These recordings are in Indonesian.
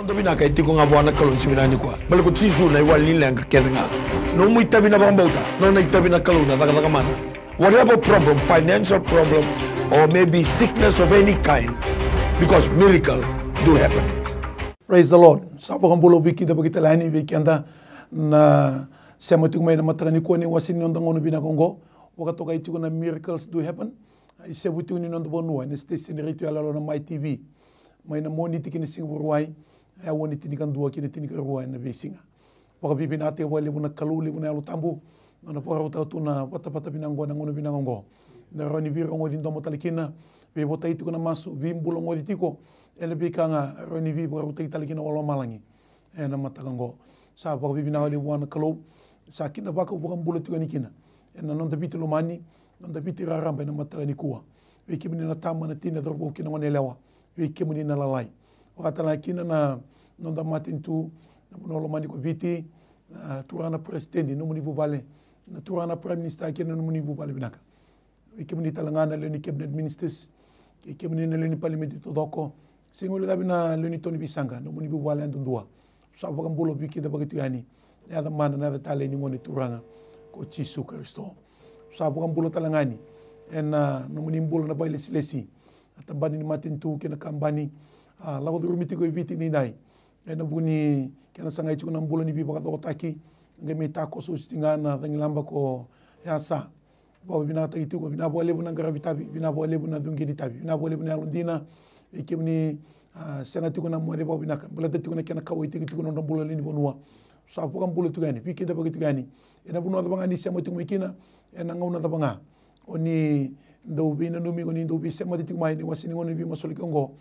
Tonto bina kai tiko nga bwana kalo simina ni kwa. Bale ko tisu na wali la nga kenga. No mu itabi na bambauta. No na itabi na kalo na daga daga mana. Whatever problem, financial problem or maybe sickness of any kind because miracle do happen. Praise the Lord. Sabo gambolo biki da bagita lani biki anda na sema tiko mai na matani ko ni wasini onda ngono bina kongo. Wakato kai tiko na miracles do happen. Isebutu ni nondo bonua na station ritual ya ala na my TV. Mai na monitikini Singapore wai ya woni tini kan dua kini kan ruwa ina besinga Poka vivi na te wali wuna kaluli wuna na alu tambu na poka ruta tuna pata vina pinanggo na vina pinangongo na roni biro din domo talikina be bota itu kuna masu bi mbulo ngodi tiko ele be kanga roni bi paka ruta italikina wala malangi ena go. sa poka pipin na wali na kalu sa kina paka bukan bulo tiko nikina ena nonta tapi tulumani non tapi mata ena matakani kuwa Wiki na tama na tina dorbo kina ngone lewa. Wiki na lalai. Wakatala kina na non da matin tu lo mani ko viti na eh, turana presidendi no muni bubale na turana prime minister ke no muni bubale binaka ikemni talangana le ni cabinet ministers ikemni ne le ni parliament to doko singole dabina le ni toni bisanga no muni bubale ndua sa baka bolo biki da baka tuyani ya da mana na da tale ni ngone turanga ko chisu kristo sa bolo talanga ni ena eh, no muni bolo na baile silesi atambani ni matin tu ke na kambani Uh, ah, lawa duru ko ibiti ni nai. ena vuni kena sanga ichi kuna mbula ni biba kata otaki nga me ta koso uchi na tangi lamba ko ya sa baba bina tagi tuko bina bo lebu na ngarabi tabi bina bo lebu na dungi di tabi bina bo lebu na alundina ike mni sanga tuko na mwade baba bina mbula tati kuna kena kawo itiki tuko na mbula lini bonua sa poka mbula tuko yani pike da bagi tuko yani ena bunu adabanga ni sema tuko mikina ena ngau na adabanga oni ndau bina numi oni ndau bi sema tuko mai ni wasini ngoni bi masolike ngo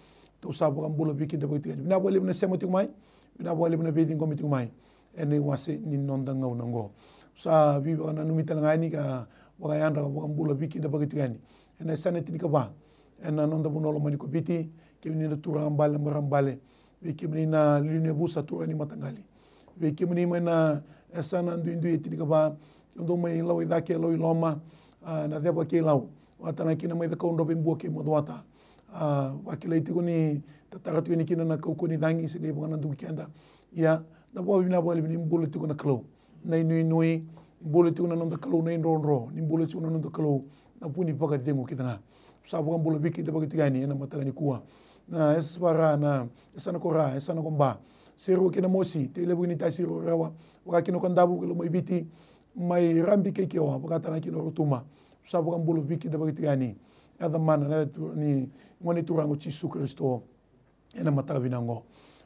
usabuka biki bikide bokitikani bina bwali bina semo tikumai bina bwali bina bedi ngomi tikumai ene wase ni nonda ngau nango sa bi bana numita ni ka waka yanda waka biki bikide bokitikani ene sane tinika ba ena nonda bunolo mani biti kemni na tura mbale marambale be kemni na lune busa tura ni matangali be kemni mena esana ndu ndu tinika ba ndo mai lawi dake lawi loma na deba ke lau watana kina mai da kaundo bembuo ke modwata uh, wakilaiti kuni tatakati kuni kina na kau ni dangi sika ibu kana duki kenda ia na bo bina bo elbini mbulu tiku na kalau na inui nui mbulu tiku na nonda kalau na inro nro ni mbulu tiku na nonda kalau na puni paka dengu kita na sabu kan bulu biki dapat kita ni na mata kani kuwa na es para na esana kora esana komba seru kina mosi tele bu ni ta seru rewa, waka kino kandabu kilo mo ibiti mai rambi keke wa waka tanaki no rutuma sabu kan bulu biki dapat kita ni ya mana ne ni ngoni turango Yesu Kristo ena matakavi nango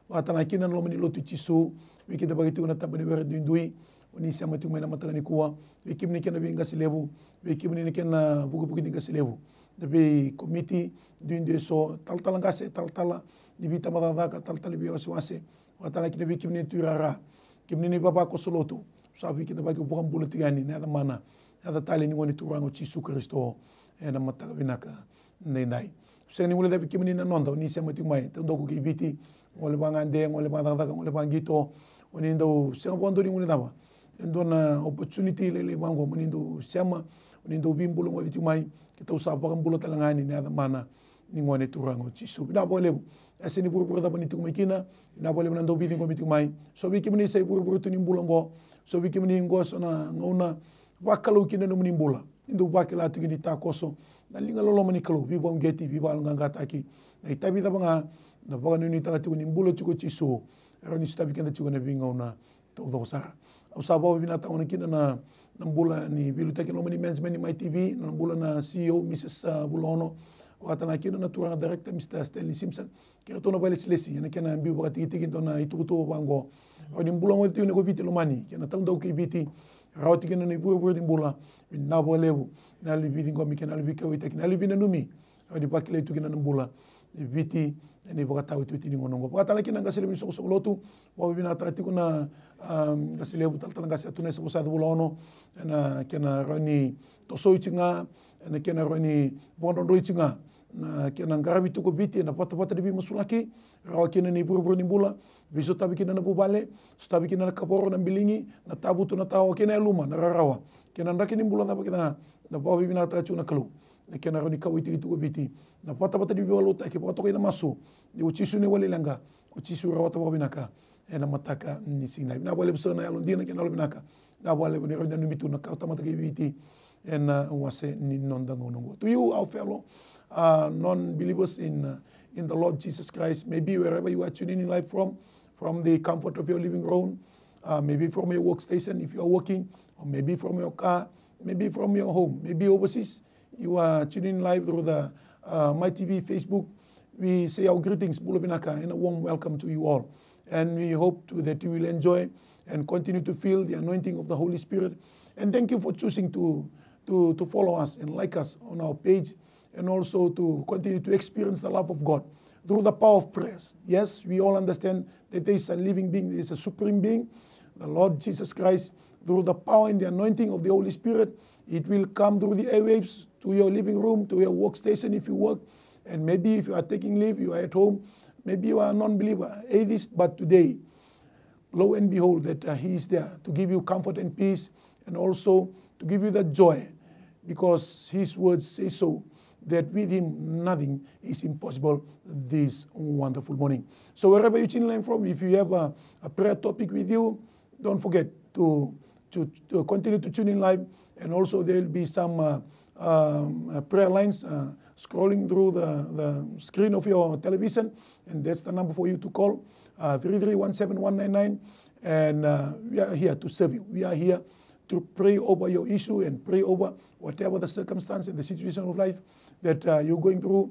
watana kina nalo mani lotu Yesu wiki da bagiti una tabani wera duindui oni sama tu mena matakavi kuwa wiki mni kena binga silebu wiki mni kena buku buku dinga silebu tapi komiti duindui so tal tal ngase tal tal ni bita madadaka tal tal bi waswase watana kina wiki mni turara kimni ni baba ko solotu sabi kita bagi bukan bulu tigani ne dhamana da tali ni ngoni turango Yesu Kristo ena mataka vinaka daidai seni ngule dapi kimi na nonda ni sema tiu mai tau doku ki biti ngole panga nde ngole panga tangtaka ngole panga gito oni ndau sema panga ndori ngule dama ndona opportunity lele wango oni ndau sema oni ndau bimbulo ngole tiu mai kita usapa kan bulo talangani ni ada mana ni ngone turango cisu na bo lebu aseni buru buru dapa ni tiu mai kina na bo lebu ndau bidi ngome tiu mai so bi kimi ni sai buru buru tu ni bulo ngo so bi kimi ngo so na ngona wakalau kina no ni bulo indo wake la tigi ta koso na linga lolo mani kalo bi bom geti bi nganga taki na itabi da nga na boga nini ta tigi ni mbulo tiko chiso ero ni stabi kenda tiko na binga una to do sa au sa bo bi na kina na mbula ni bilu taki lo mani meni my tv na mbula na ceo mrs uh, bulono wata na kina na tura directa mr stanley simpson kira tona bale slesi na kena mbi boga tiki tiki tona itukuto bango ni mbula mo tigi ne ko biti kena rawatina ke nana i ɓuure ɓuuredi mbula mbi nabolebu na libi di ngomi ke na libi ke witeke na libi ne numi awedi bakile itu ke mbula viti ene baka tawi tu tini ngonongo baka tala kina ngasile min sokso lotu wa bina tala tiku na um, ngasile bu tala ngasile tu nesa busa bu lono na kena roni to so itsinga na kena roni bondo itsinga kena ngarabi tuku biti na pata pata debi masulaki rawa kina ni buru buru ni bula biso tabi kina na bubale so tabi kina na kaporo na bilingi na tabu tu na tawa kina luma na rarawa kina ndaki ni bula na pakita na na bawa bibi na trachu na kalu na kina roni kawi tiki tuku biti na pata pata debi walu taki pata kina masu ni uchisu ni wali langa uchisu rawa tawa binaka ena mataka ni singa na wale biso na yalondina kina lubinaka na wale ni roni na numitu na kautamata ena wase ni nondango nongo to you our fellow uh, non-believers in, uh, in the Lord Jesus Christ. Maybe wherever you are tuning in live from, from the comfort of your living room, uh, maybe from your workstation if you are working, or maybe from your car, maybe from your home, maybe overseas. You are tuning live through the uh, My TV, Facebook. We say our greetings, Bulobinaka, and a warm welcome to you all. And we hope to, that you will enjoy and continue to feel the anointing of the Holy Spirit. And thank you for choosing to, to, to follow us and like us on our page and also to continue to experience the love of God through the power of prayers. Yes, we all understand that there is a living being, there is a supreme being, the Lord Jesus Christ, through the power and the anointing of the Holy Spirit. It will come through the airwaves to your living room, to your workstation if you work. And maybe if you are taking leave, you are at home, maybe you are a non believer, atheist, but today, lo and behold, that uh, He is there to give you comfort and peace and also to give you that joy because His words say so that with him nothing is impossible this wonderful morning. So wherever you're tuning in from, if you have a, a prayer topic with you, don't forget to, to, to, continue to tune in live. And also there will be some uh, um, uh, prayer lines uh, scrolling through the, the screen of your television. And that's the number for you to call, uh, 3317199. And uh, we are here to serve you. We are here to pray over your issue and pray over whatever the circumstance and the situation of life. that uh, you're going through,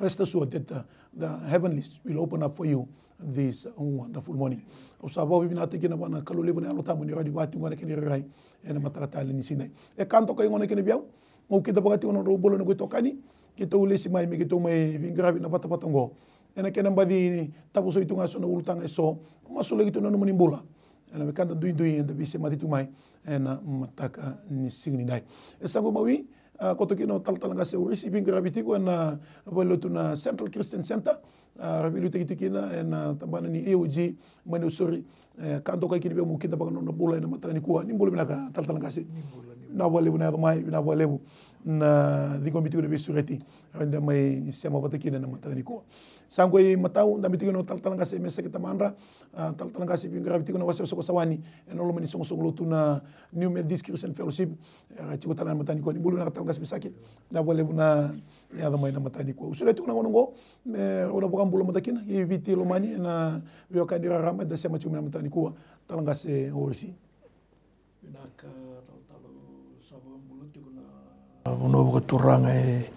rest assured that uh, the heavenlies will open up for you this uh, wonderful morning. Osabo sa wawi bina tiki na wana kalu lebu na alota muni radi wati wana kini rai ena matarata alini sinai. E kanto kai ngone kini biau, Mo kita bagati wana robolo nugu tokani, kita ule si mai kita mai vingrabi na pata patongo. Ena kena mbadi ni tapu so itunga so na ulutang e so. lagi tu nanu menimbula. Ena mekanta dui dui enda bisi mati tumai ena mataka ni singinai. E sangu mawi, uh, koto kina tal talatalanga se oisi pinga rabi ti na valo central christian center uh, ah, rabi lu teki tikina na ah, tambana ni eog mani o sori uh, eh, kanto kai kini be mu kinta pakanono na bula ina matanga ni kua ni bula mina ka tal se na valevu na yatomai na valevu reti bisureti wenda mai siama kina na matani kua sangko i matau tal talatalanga se mesa kita mandra talatalanga se pingra bitikino wase soko sawani lo mani songo songo lo na new med discussion fellowship ratiko talanga matani kua ni bulu na talanga se kina na na ya da mai na matani ko usureti kuna ngongo ona bukan bulu kina i biti mani na biokadira rama da siama chumi na matani ko talanga se orsi wano waka turanga e,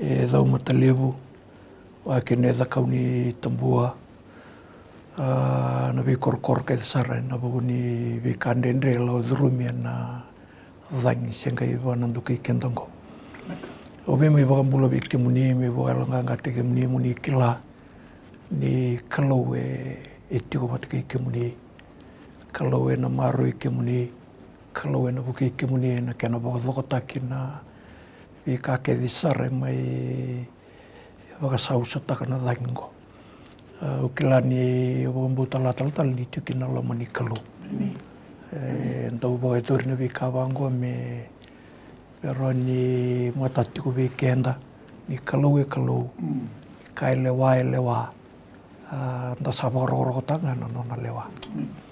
e dhau matalevu, wa ke ne dhakau ni tambua, a, na wei korkor kai thasara, na wabu ni wei kandendre lau dhurumia na dhangi, sengai wana nduke i kentongo. O wei mei wakambula wei ke muni, mei wakalanga ngate ke muni, muni ke la, ni kalau e, e tiko watake ke muni, kalau e na maro ke muni, kalau enak buki kimuni ena kena boko loko takina vi ka ke disare mai waka sausa takana dango eh, ukilani wambuta latal tal ni tukina lama eh, ni kalu ndau boga turina vi ka bango me peroni ni matatiku vi kenda ni kalu hmm. kai lewa e lewa ah, nda saboro rokotanga nona lewa mm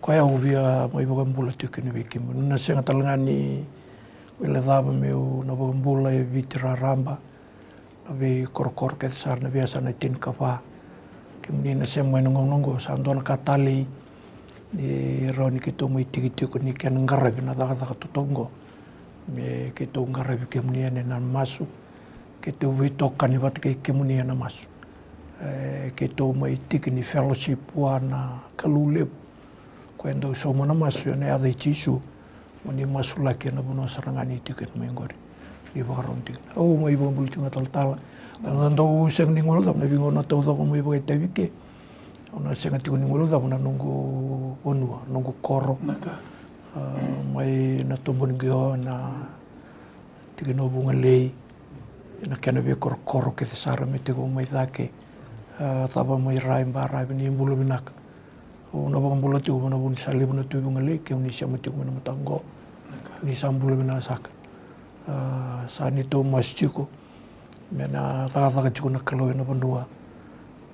koe au via mai wakambula tuku e ni wiki mo. Nuna senga talangani wele dhaba meu na wakambula e ramba na vi korokor ke sar na biasa na tin kafa. Kemuni na senga mai nongong nonggo sandona katali ni rauni kito mai tiki tuku ni kian ngarabi na dhaka dhaka tutongo. Me kito ngarabi kemuni ane na masu. Kito witoka ni watike kemuni ane masu. Eh, kito mai tiki ni fellowship wana kalulep kwenda usomo mona masu yana ya zai tisu moni masu laki na bunon sarangani tiket mai ngori di e bakaron um tik oh mai bulu cuma tal tal nan tau useng ningol tam na bingon na tau tau mai bagai tabi ke ona seng tiku ningol tam na nunggu onua nunggu koro mai na tumbun gyo na tiku no bunga lei na kena bi kor koro ke sara mi tiku mai dake taba mai rai mbarai bini bulu binak una bang bula tu bana bun sali bana tu bung ngelik yang nisya mati kuma na matango ni bula bina sak mas mena tata ka chiku na kalo bana bandua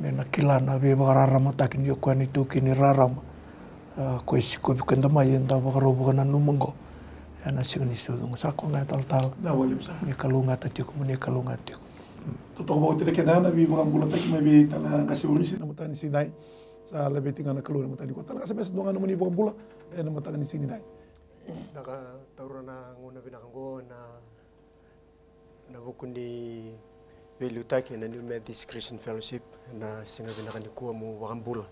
mena kilana be rara rarama takin yo kwani tu kini rarama ko siku bi kenda mai nda ba ro kana numung go. ana signi nisya dung sako ngai tal tal na walim sa ni kalo ngai ta tiku ni kalo ngai tiku Toto na bi bula takin ma bi tala kasi na mutani sinai sa lebih tinggal na kalu na matani kota na SMS dua nga mani Bukang bula anu e eh, na ni sini dai naka taura na ngona bina kango na na bukundi velu taki na new medis christian fellowship na singa bina kan kuwa mu wakang bula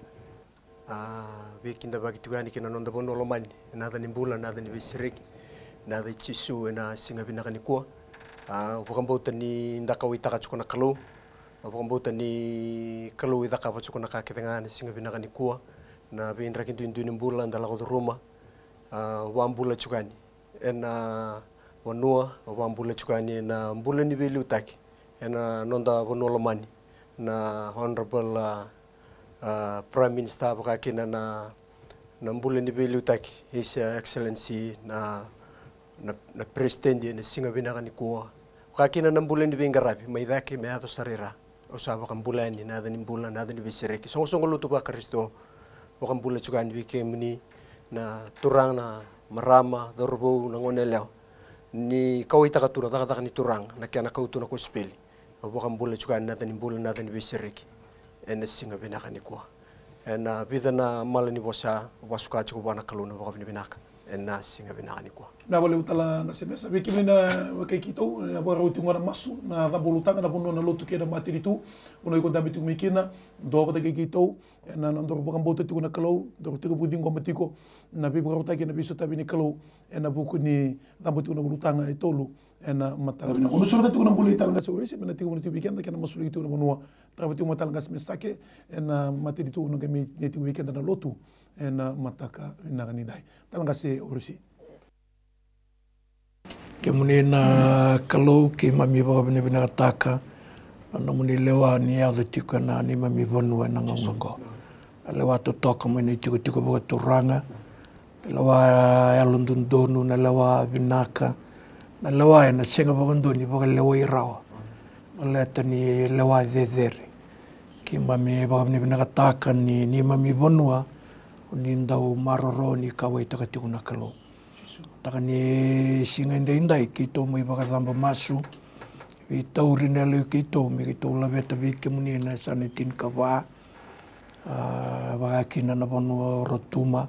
ah we kinda bagi tugani kina nonda bono lomani na dani bula na na chisu na singa bina kan kuwa a ah, wakan bauta ni ndaka witaka kalu Apakambuta ni kalau ida kapa cukuna kake singa bina kani kua na bina kintu indu ni mbula ndala kudu ruma wambula cukani ena wanua wambula cukani na mbula ni vili utaki ena nonda wanua lomani na honorable prime minister kake na na na mbula ni vili utaki his excellency na na, na president ni singa bina kani kua kakina na mbula ni bengarapi maidaki meato sarira osa wakan bula ni nada ni bula nada ni besere ki song song lu kristo wakan bula cuka ni bike muni na turang na marama dorbo na ngone ni kau ita katura taka taka ni turang na kia kau tu na ko speli wakan bula cuka nada ni bula nada ni besere ki ene singa benaka ni ena bida na mala ni bosa wasuka cukup wana kaluna wakan ni benaka الناس بنعانيكوا na wale utala na semesa ve kimina wakai kito na bora uti ngora masu na da bolutanga na bono na lotu ke na matiri tu uno iko dami tu mikina do bata ke kito na na ndoro bokan bote tu na kalau do tu ko buding matiko na bi bora na biso tabi ni kalau na buku ni da botu na bolutanga itolu ena matalanga ono sorda tu nambulo italanga so ese mena tigo tu weekend kana masulo itu na monua trava tu matalanga sme sake ena mate tu ono game ne weekend na lotu ena mataka na ganidai talanga se orisi ke mune na kalau ke mami va bene bene ataka ana mune lewa ni ya tiko na ni mami vonu na ngongo lewa to toka mune tiko tiko bo turanga lewa ya lundundonu na lewa binaka na lawa na senga bagandoni baga lawa irawa ala tani lawa dedere ki mami baga e ni bina kataka ni ni mami bonua ni ndau maroro ni kawai taka tikuna kalo taka ni singa inda inda ki to mo zamba masu vi tau rina lu mi ki la beta vi ki muni na sanitin kawa ah, baga kina na bonua rotuma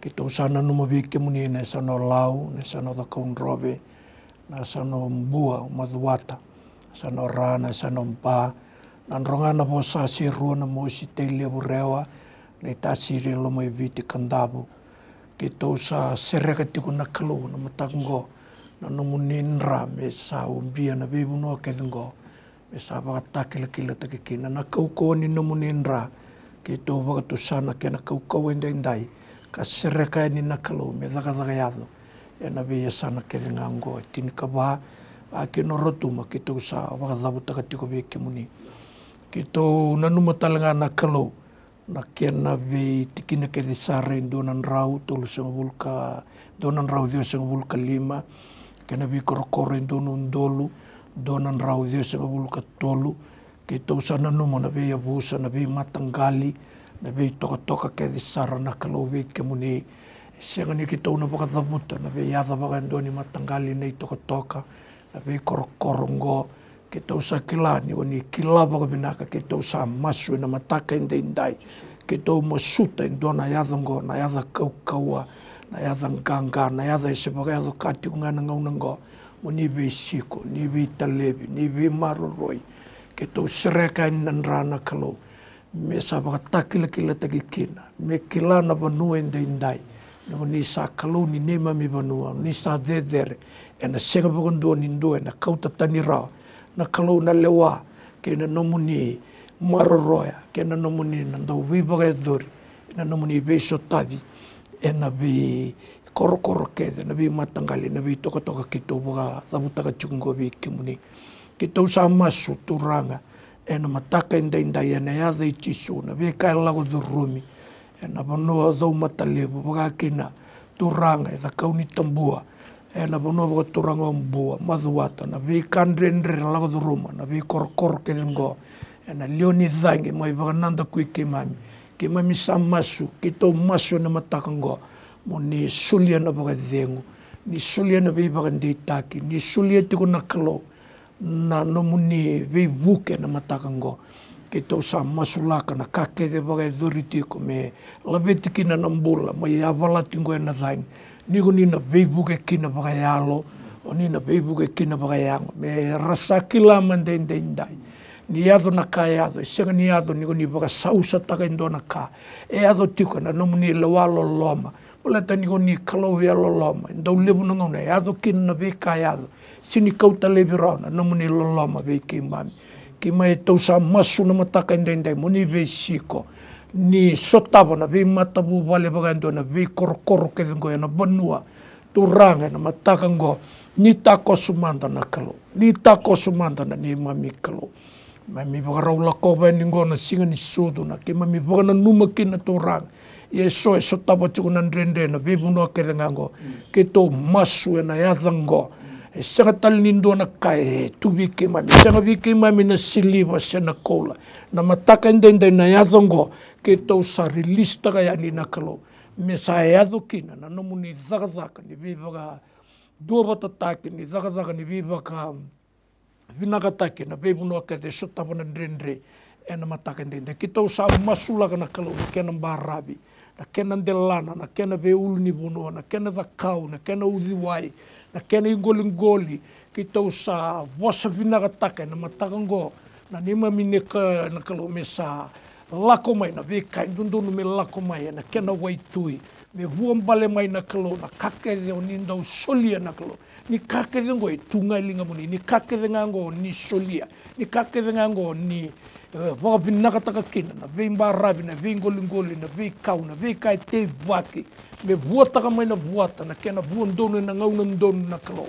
ki sana numo vi ki na sana lau na sana da robe na sanom bua madwata sanom rana sanom pa nan rongana po sa siru na mo si tele burewa na itasiri lo mo ibiti kandabu kita sa serekati ko nakalu na matanggo na numuninra me sa umbia na bebu no kedenggo me sa bakata kila kila takikina na kauko ni numuninra kita ubakatusa na kena kauko wendendai ka sereka e ni nakalu me daga daga yado ena be ya sana ke lenga tin kaba ba a ke no rotuma ke to sa wa da buta ka tiko be ke muni ke to na no matalanga na kalo na ke na be tikina ke de sare donan rau to lu se vulka donan rau dio se vulka lima ke na be kor kor donan dolu donan rau dio se vulka tolu ke to sa na no na be ya busa na be matangali na be toka toka ke de sara na kalo be ke muni Siang ni kita una paka thaputa na pe yatha paka ndoni matangali nei toka toka na pe korokorongo kita usa kila ni oni kila paka pinaka kita usa masu na mataka indai indai kita uma suta indo na yatha ngo na yatha kaukaua na yatha nganga na yatha ese paka yatha kati ngana ngauna ngo mo ni be siko ni be talebi ni be maroroi kita usreka inan rana kalau me sa paka takila kila takikina me kila na vanua indai indai no ni sa kalau ni nema mi vanua e ni sa dedere sega pakondua ni e nindo, ena kauta tani rao na kalau na lewa ke nomu ni maroroya ke na nomu ni na ndau vivaga e ena nomu ni veiso tavi ena bi vi korokoro kede na vi matangali e na bi tokatoka ki tau vaga thavutaka tikungo vi kimuni ki tau sa masu turanga e mataka inda inda yana yadha i tisu na lago Και τα βανούα ζωοματάλευο, βαρακίνα, του rang, τα καουνί tambua. Και τα βανούα του rangomboa, μα να αβίκανδρα ενδρελάδο, Ρωμαν, αβίκορ κορκένγκο. Και τα λιονιζάγκη, μα βαρνάντα κουίκει, μαν, κεμάνισαν μασού, κετώ μασού, ναι, ματακνγκό, μονί, σουλιάν, βαρέζεν, ναι, να kei tausa masulaka na kakede wagai dhoritiko me labeti kina na mbula mai avalatingo e na thaini nigo na veivuke kina wagai alo o na veivuke kina wagai ango me rasa kila mandaindaindai ni ado na ka e ado, senga ni ado nigo ni waga sausa taka indo na ka e ado tiko na nomu ni lewalo loma pula ta nigo ni kalau e alo loma ndau lebu na ngone, e ado kina na vei ka e ado sini kauta lebi rona nomu ni loma vei kei mami ki mai tau sa masu na mataka indai indai mo ni vei siko ni sotava na mata matavu vale vagaendo na vei korokoro kedengo na vanua turanga na mata ngo ni tako sumanda na kalo ni tako sumanda na ni mami kalo mami vagarau lakova ni ngo na singa ni sudu na ki mami na numa ki na turanga ye so e sotava tiku na ndrendre na vei vunua ki tau masu e na yazango mm. sanga talinindo na kai he tubi ke mami sanga vi ke mami na siliva se na kola na mataka ndende na yadongo ke tau sa release taka ya ni na kalo me sa yado kina na no muni zagadaka ni vivaga dua bata taki ni zagadaka ni vivaga vinaga taki na bebu no ke de sota bona ndrendre ena mataka ndende ke tau sa masula na kalo ke na barabi na kena ndelana na kena beulu ni bono na kena zakau na kena udiwai na kena yung goling-goli kitaw sa wasa pinagatake na matakango na nima minika na kalume sa lakomai na vika indundu numi lakomai na kena waitui me huam bale mai na kalo na kakere o nindau solia na kalo ni kakere ngo e tunga ilinga muni ni kakere ngo ni solia ni kakere ngo ni wakapinakataka kina na vei mbaravi na vei ngolingoli na vei kau na vei kai te vaki me vua taka mai na vuata na kena vua donu na ngauna ndonu na kalo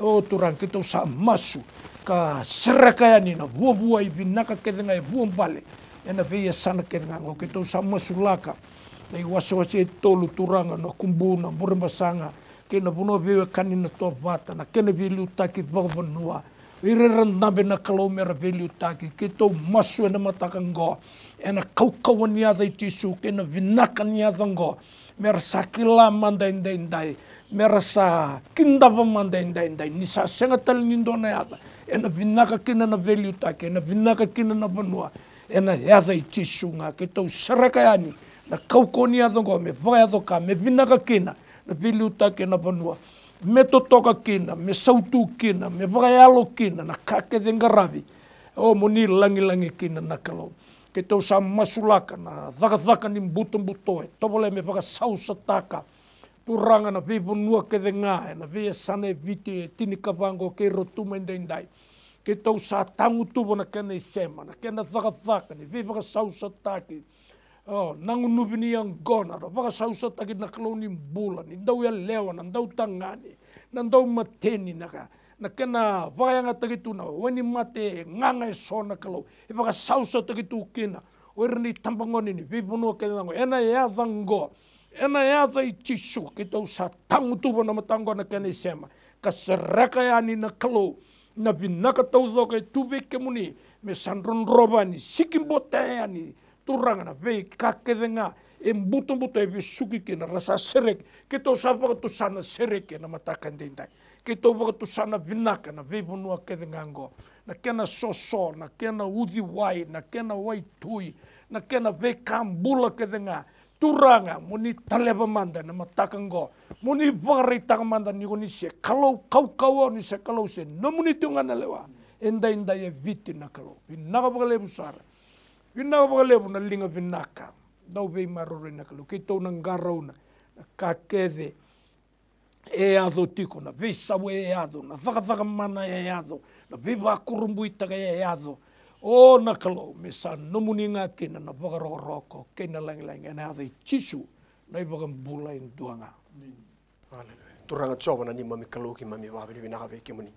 o turang kita sa masu ka serakayani na vua vua i vinaka kedenga e vua mbale e na veia sana kedenga o kita sa masu laka na i waso wasi e tolu turanga na kumbu na murimasanga kena vuno vewe kanina toa vata na kena viliu taki vavanua i rera nabe na kalau mera viliu taki ke tau masu e na mataka ngoa e na kaukauani adha i tisu ke na vinaka ni adha ngoa merasa kila mandaindainday merasa kindava mandaindainday ny sasegna talignindona iaza ena vinaka kina na velio taky ena vinaka kina na vanua ena iaza itisognaka itao saraka yani na kaukoni iaza ngo me vaka iaza ka me vinaka kina na velio taky na vanua me totoka kina me sautu kina me vaka yalo kina na kake zengaravi o moni langi kina na kalau και το σα μασουλάκα να δαγδάκα νιν μπούτον μπουτόε. Το με φάγα σάου σατάκα του ράγα να βίβω νουα και δεγά. Να βίε σαν εβίτη την καβάγκο και ρωτούμε εντεντάι. Και το σα τάμου τούβο να κένε σέμα να κένε δαγδάκα νιν βίβω σάου σατάκι. Να μου νουβινή αγκόνα, να βάγα σάου σατάκι να κλώνει μπούλα, να δω ελέωνα, να δω ταγάνι, na kena whakaianga takitu na weni mate nganga e sona kalau e whaka sausa takitu kina oirani tampangoni ni vipunua kena nango ena e adhangoa ena e adha i e tisu ki tau sa tangutuwa na matangona kena i e sema ka saraka yani e na kalau na vinaka tauthoka e tuve ke muni me sanronroba ni sikimbote yani turanga na vei kakedenga e mbuto mbuto e visuki kina rasa sereke ke tau sa whakatu sana sereke na matakan dindai kei tau waka tu sana vinaka, na vei ponua ngango, na kena soso, na kena udi wai, na kena wai tui, na kena vei kambula ke turanga, muni taleba manda na matakango, muni vakarei takamanda ni koni se, kalau kau kaua ni se kalau se, na muni tiungana lewa, enda enda e viti na kalau, vinaka pakalebu sara, vinaka pakalebu na linga vinaka, dau vei marore na kalau, kei tau na ngarauna, na Kakede. e azo tiko na ve sawe e azo na whakawhaka mana e azo na ve wakurumbuitaka e azo o na kalo me nomuninga nomuni ngā kena na wakaroroko kena langilangi e na azo i na i wakambula i duanga Turanga chobana ni mami kalo ki mami wabiri wina hawe ke muni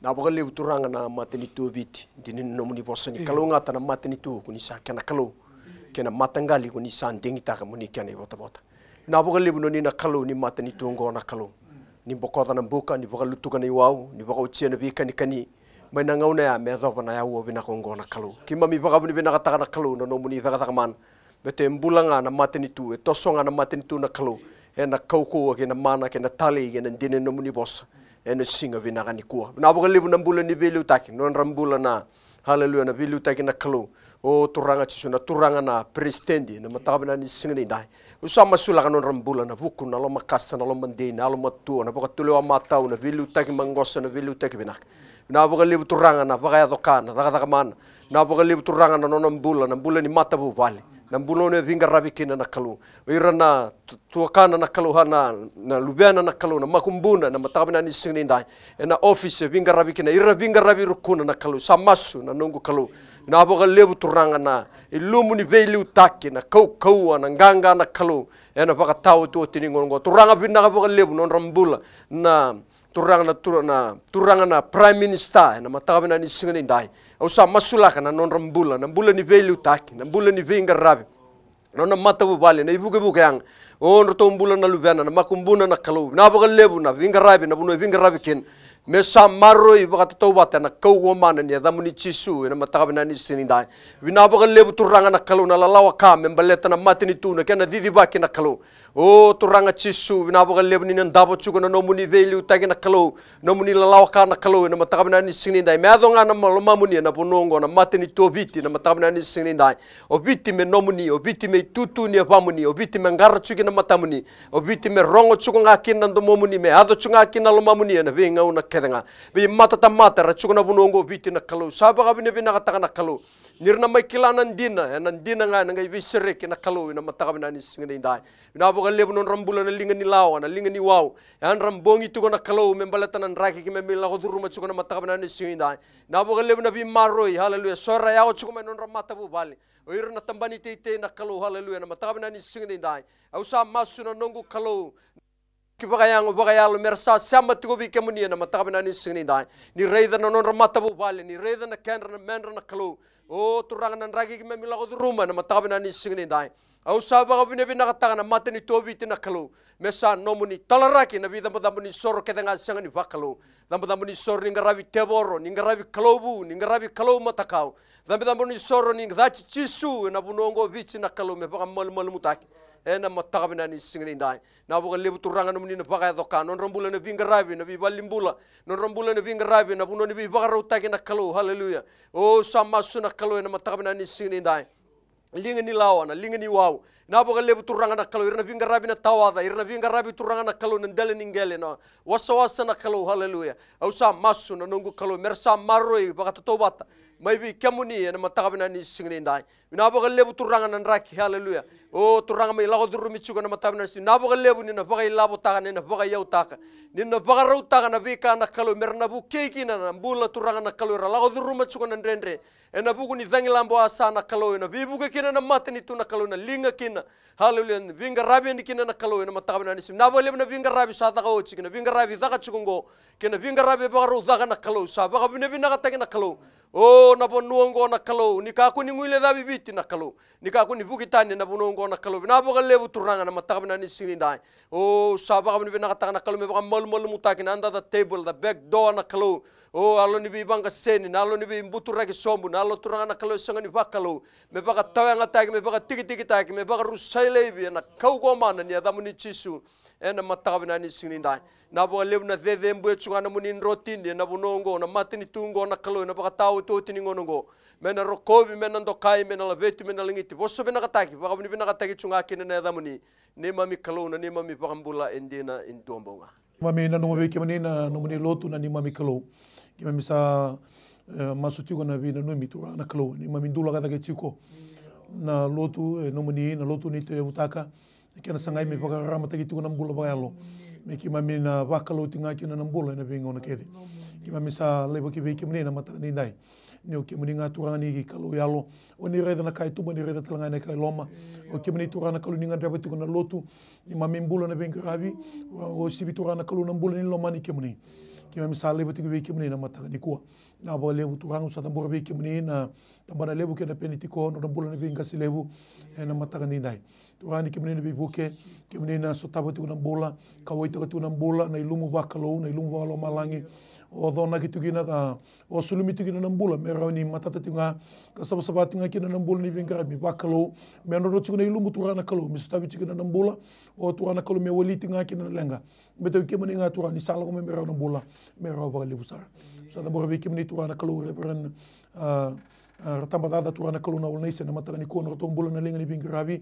na baka lewu turanga na matini tu biti dini nomuni bosani e. kalo ngata na matini tu kuni sa kena kalo kena matangali kuni sa ndengi taka muni kena i bota bota na baka noni na kalo ni matini tu ngona kalo ni nimbokodana mbuka nivokalutugana iwau na ngau ya na ya medovana ya kongo na kalu kima kata vinakatagana kalu nanomuni isakasakamana vete ebulaga na tu e tosoga na tu na kalu e na kaukau ake na mana ke na tale ke na dine nomuni bosa e na singa kani kua na bula ni viliutaki nonra na haleluya na viliutaki na kalu o toragna tsisona na presidente namatabana ny ni o sa masolaka anao rambolana vokona alo na alo mandena na matuana baka toleo amatauna veliu taky mangosana veliu taky venaka na baka levo toragnana baka adokana dakadaka mana na baka levo toragnana nao na mbulana mbulany mata vovale nambulone vinga rabi kina nakalu irana tuakana nakalu hana na lubiana nakalu na makumbuna na matabina ni ndai e office vinga rabi ira vinga rabi rukuna nakalu samasu na nungu kalu na aboga lebu turanga na ilumu ni veili utaki na kau kau na nganga nakalu ena baka tau tu ngongo turanga vinga aboga lebu non rambula na turang na turang na turang na prime minister na matawe na ni singa ni dai au sa masula na non rambula na bula ni velu tak na bula ni vinga rabi non na matawu bale na ibuge buke ang on to bula na luvena na makumbuna na kalu na bagal lebu na vinga na bunu vinga rabi mesa marro i baga tatoba tana kaugo mana ni adamu ni chisu ina matakabina ni sinindai dai. baga lebu turanga na kalu na lalawa ka membaleta na matini tu na kena didi baki na kalu o turanga chisu vina baga lebu ni ndabo chuko na nomuni veli utagi na kalu nomuni lalawa ka na kalu ina matakabina ni sinindai me adonga na maloma muni na bonongo na matini tu biti na matakabina ni sinindai o biti me nomuni o biti me tutu ni avamuni o biti me ngara chuki na matamuni o biti me rongo chuko ngaki na ndomomuni me ado chuko ngakin na lomamuni na venga una kedenga bi mata ta mata ra chukna bu nongo biti na kalu saba ga bine bina kata na kalu nirna mai kilana dina nan ndina nga nga bi sirre ki na kalu na mata ga bina ni singa dai bina bu ga lebu non rambula na linga ni na linga ni wau yan rambongi tu na kalu me balata raki ki me la hoduru ma chukna mata ga bina ni singa ndai na bu ga lebu na bi maroi haleluya sora ya chukma non ramata bu bali oir na tambani tei tei na kalu haleluya na mata ga bina ni singa dai au sa masuna nongu kalu kibaxayang baxayalu mer sa samatigobi kemuniya nama taxabinani signinda ni raidana non ramatabu bale ni raidana kenrana menrana kalu o turangana ragigi memilagodu ruma nama taxabinani signinda au sabagabi nabi naga tagana matani tobitina kalu mesa nomuni talaraki nabi damba dambuni soro kedenga sangani vakalu damba muni soro ninga ngarabi teboro ninga rabi kalobu ninga rabi kalou matakau damba muni soro ninga dachi chisu na bunongo vichi na kalu me baga mal mal mutaki ena mattaga bina ni singri ndai na bo lebu turanga no bagai baga do non rambula ne vinga rabi na bi limbula, non rambula ne vinga rabi na buno ni bi baga ro na kalu haleluya o sama suna kalu ena mattaga bina ni singri ndai linga ni lawa na linga ni wau na bo lebu turanga na kalu irna vinga rabi na tawada irna vinga rabi turanga na kalu na ndale ningele na wasa wasa na kalu haleluya o sama suna nongu kalu mersa maroi baga to maybe kamuni en ma tagabina ni singni ndai na bo galle bu turanga nan rak hallelujah o turanga mai lago duru mi chugo na ma tabina si na bo galle bu ni na bagai labo taga ni na bagai yau taga ni na bagarau taga na bika na kalu mer na bu keiki na na bula turanga na kalu ra lago duru ma chugo na rendre en na bu ni dangi lambo asa na kalu na bi bu kina na mata ni tu na kalu na linga kina hallelujah vinga rabi ni kina na kalu na ma tabina ni si na bo na vinga rabi sa daga o chikina vinga rabi daga chugo kina vinga rabi bagaru daga na kalu sa baga bina bina ga na kalu Oh, napo bonongo na kalo ni ka ko ni ngule da bibiti na kalo ni ka ko ni buki tani na bonongo na kalo na bo galle turanga na matab oh, na ni singi dai o saba ga na kalo mutaki na anda table the back door na kalo Oh, alo ni bi banga seni na alo ni bi mbutu raki sombu na alo turanga na kalo sanga ni bakalo me ba ka tawanga ta mebaka tiki tiki ta me ba lebi, na kau go mana ni adamu ni chisu ena eh, ni nisini dai na bo bolev na de the mbwe na munin rotinde na bunongo na matini tungo na kalo na bakatau to tini ngonongo mena rokovi mena ndokai mena vetu mena lingiti bosso bena kataki bakabuni bena kataki chunga kine na damuni ne mami kalo na ne mami bakambula endena indombonga mami na nungo veki mani na numuni lotu na ni mami kalo kima misa eh, masutigo na vi na numi tu na kalo ni mami ndula kata ke chiko na lotu eh, numuni na lotu ni te utaka kena sangai me paka rama tagi tuku nambula bayalo lo, ki mami na lo tinga na nambula na bengo na kedi ki mami sa leba ki beki mene na mata ni dai ne o ki mani ngā turanga ni ki kalu yalo o ni reda na kai tuba ni reda talanga na kai loma o ki mani turanga kalu ni ngandra batuku na lotu ni mami mbula na bengo ravi o sibi turanga kalu nambula ni loma ni ki mani kima misale bo tiki weki mune na matanga ni kua na bo lebu tu hangu sa tambo weki mune na na lebu ke na peni tiko na tambula nah, na lebu eh, na matanga ni dai tu hangu ki mene na bibu ke ki mene na sotaba tiku na bola itako tiku na bola na ilumu vakalou na ilumu vakalo malangi o dona ki na ka o sulumi tuki na nambula me rauni matata tinga ka saba saba tinga ki na nambula ni bingara mi bakalo me no tuki na ilungu tura na kalo mi stabi tuki na nambula o tura na kalo me wali tinga ki na lenga me to ki mani nga tura ni sala ko me rauna bola me rauna da tura na kalo reverend ah, ratamba da da turana kaluna ulnai sen mata ni kon rotom bulana lengani bingrabi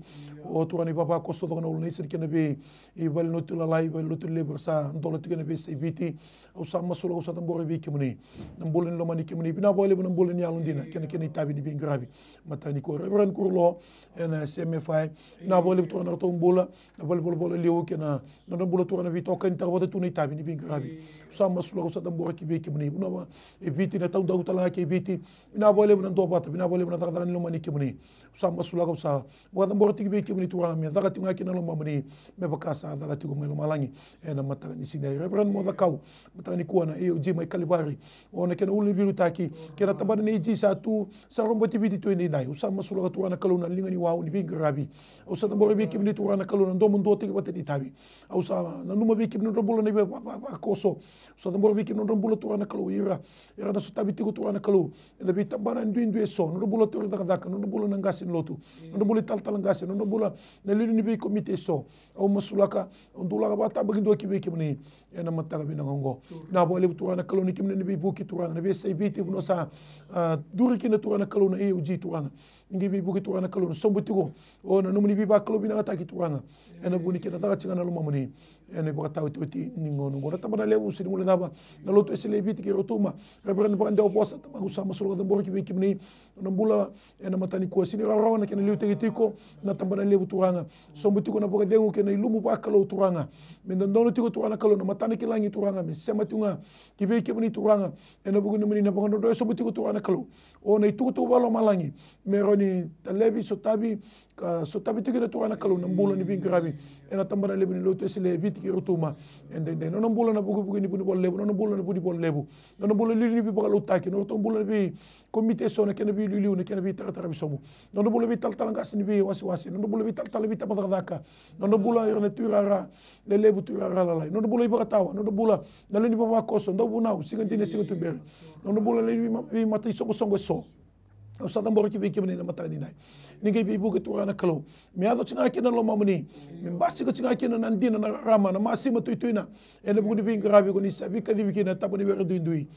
o turani papa kosto dogana ulnai sen kena be i bal notul alai bal notul leber sa ndola tu kena be se biti o sa masulo sa tambore be kimuni nambulin lo mani kimuni bina bole bina bulin ya lundina kena kena tabi ni bingrabi mata ni ko rebran kurlo en cmfi na bole turana rotom bula na bol bol bol leo kena na bula turana vi tokan tarbota tu ni tabi ni bingrabi sa masulo sa tambore ki be kimuni bina biti na tau dau tala ki biti bina bole bina bata bina e, n'a bina bɛna lo mani masulaga kemuni sa ma sula ka mbo waga da kemuni tura mɛ daga tinga kina lo mamuni me bakasa sa daga tigi ma malangi ena na ma taga ni sinɛ reverend mɔda kaw ma ni kuwana e ji mai kalibari ona kena uli biru taki kira tabana ni ji sa tu sarɔn bɔti bi di ni nai sa ma na kalona linga ni wau ni bi rabi usa na da mɔgɔ kemuni tura na kalona ndo mundo tigi ni tabi usa na numa bɛ kemuni dɔ bolo ne bɛ ba koso usa na mɔgɔ ira, kemuni dɔ bolo tura na kalona ira ira na sutabi na kalona e, bi tambana ndu duwe so noɗo ɓuula tolotaka daka noɗo ɓuula na ngasin lotu noɗo ɓuula taltala ngasin noɗo ɓuula na lilini ɓe comité so aw masulaka on dulaka ba tabagi do kiɓe kimni enama taga ɓinaga ngo nabo aleɓe turana kaloni kimne ne ɓe buki turanga ne ɓe say bitiɓno sa ah, durikine turana kalona eyew ji turanga buki bukitu wana kalun sombu tigo ona numuni biba kalobi na ataki tu ena guni kena taka tsinga na luma muni ena baka tau tu ti ningono gona tamara lewu sini ngule naba na lotu esele biti ki rotuma rebran baka ndeo posa tamagu sama sulu kada mbori kimni na bula ena matani kuwa sini rau na kena liu tegi tiko na tamara lewu tu na dengu ilumu baka kalau tu wanga mendandono tigo tu wana kalun na matani kilangi tu me mesema tunga kibi kimni tuwana wanga ena numu ni na baka ndodo sombu tigo tu kalu ona itu tu balo malangi meroni ni talebi sotabi sotabi tigre to ana kalu nambulo ni bingrabi ena tambara lebi ni loto sile bit ki rutuma ende de no nambulo na bugu bugu ni buni bol lebu no nambulo na buni bol lebu no nambulo li ni bi bagalo taki no to nambulo bi komite sona ken bi lulu ne ken bi tara tara bi somu no nambulo bi tal tal ni bi wasi wasi no nambulo bi tal tal bi tabada daka no nambulo yo ne turara le lebu turara la la no nambulo bi gatawa no nambulo na le baba koso ndo bunau sigantine sigantu ber no nambulo le bi mati songo songo so ustadan boro kibe kibni na matani nai ninge bi buga to ana kalo mi ado cina kina lo mamuni mi basi ko cina kina nan dina na rama na masima to tuina ene bugu bi ngrabi ko ni sabi kadi bi kina tabu ni weru duindui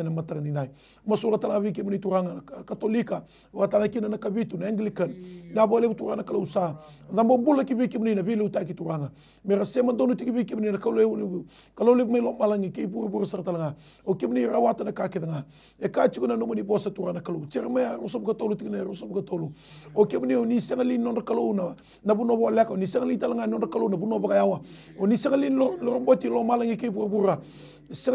ena maternidade. Uma sura tala viki que muni turanga katolika wa tala kina na kavitu na anglican. Hmm. Na bole turanga kala usa. Na bombula ki viki que muni na vilu lu ta ki turanga. Me rasema donu ti vi muni na kala lu kala lu me lo malangi ki pura pura sar tala. O ki muni rawata na ka ki E ka chu na no bosa turanga kala. Tirma rusum katolu ti na rusum katolu. O ki muni ni sangali non kalo una. Na bu no bole ka ni sangali tala non kalo na bu no yawa. O ni sangali lo romboti lo malangi ki pura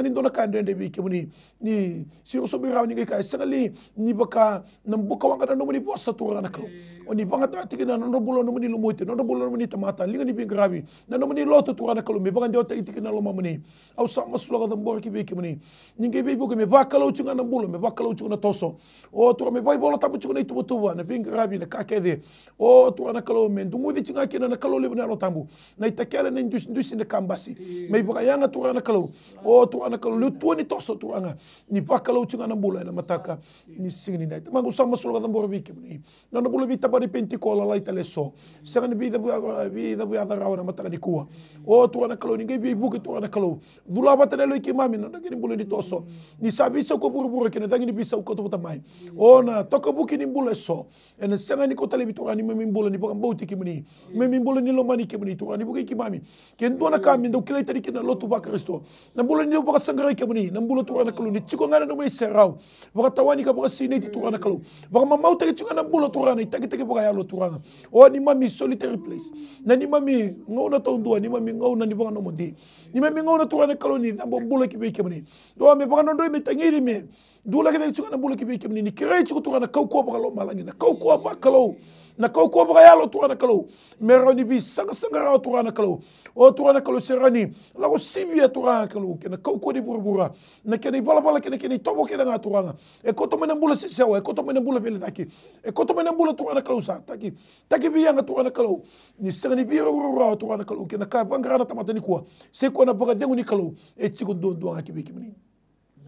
dona ka ndende vi muni ni sirosobira ni kai sangali ni baka nam buka wanga da nomuni po satura na kau oni banga ta tikina na no bulo nomuni lumoite nono bulo nomuni tamata linga ni rabi na nomuni loto tura na kau mi banga jota na lo mamuni au sa sulaga ga dambor ki be kimuni ni ke be buka me baka lo chunga na bulo me baka lo chunga toso o tura me bai bola tabu chunga itu tuwa na rabi na kake de o tura na kau me ndumudi chinga kina na kau le na lo tambu na itakela na ndus ndus na kambasi me baka yanga tura na kau o tura na kau lu tuani toso tura ni pakala ucinga na bula na mataka ni singni dai ma gusa masul ka tambor bikim ni na na bula bi tabari penti kola lai tale so sangan bi da bi da bi ada na mataka di kua o oh, tuwa na kalau ni ngai bi buki tuwa na kalau dula bata na loi mami na ngini bula di toso ni sabi so ko buru buru kene dangini bisa ko tuwa tamai o oh, na toka buki ni bula so ena sangan ni ko tale bi tu ani memi bula ni bukan bauti kimni mami bula ni lomani kimni tuwa ni buki kimami kendo na kami ndo kilai tadi kena lotu bakaristo na bula ni bakasangrai kimni na bula tu ana kalau mbi tiko ngai na ndö meni serau vaka tawanika vaka sine ti turana kalo vaka mamau teke ti ngai na mbulo turana itaki teke vaka ya lo turanga o ni mami solitary place na ni mami ngau na taundua ni mami ngau na ni vaka nomondi ni mami ngau na turana kalo ni dhambo mbulo ki vei kemani o me vaka na ndö e me tangiri me dula ke tsuka na bula ke beke ini, ke rei tsuka tuka na kau ko malangin, malangi na kau ko ba lo na kau ko ba yalo tuka na kalau meroni bi sanga sanga rau tuka na kalau o oh, tuka na kalau serani la ko sibia ya, tuka na kalau ke na kau ko di burbura na ke ni bala bala ke ke ni tobo ke na tuka na e ko mena bula se se e mena bula taki e ko to mena bula tuka na kalau sa taki taki bi yanga tuka na kalau ni sanga ni bi burbura tuka na kalau ke na ka bangara na tamata ni kuwa se ko na baga dengu ni kalau e tsuka don don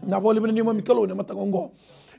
na vho livhile ndimo mikalo une maṱango ngoho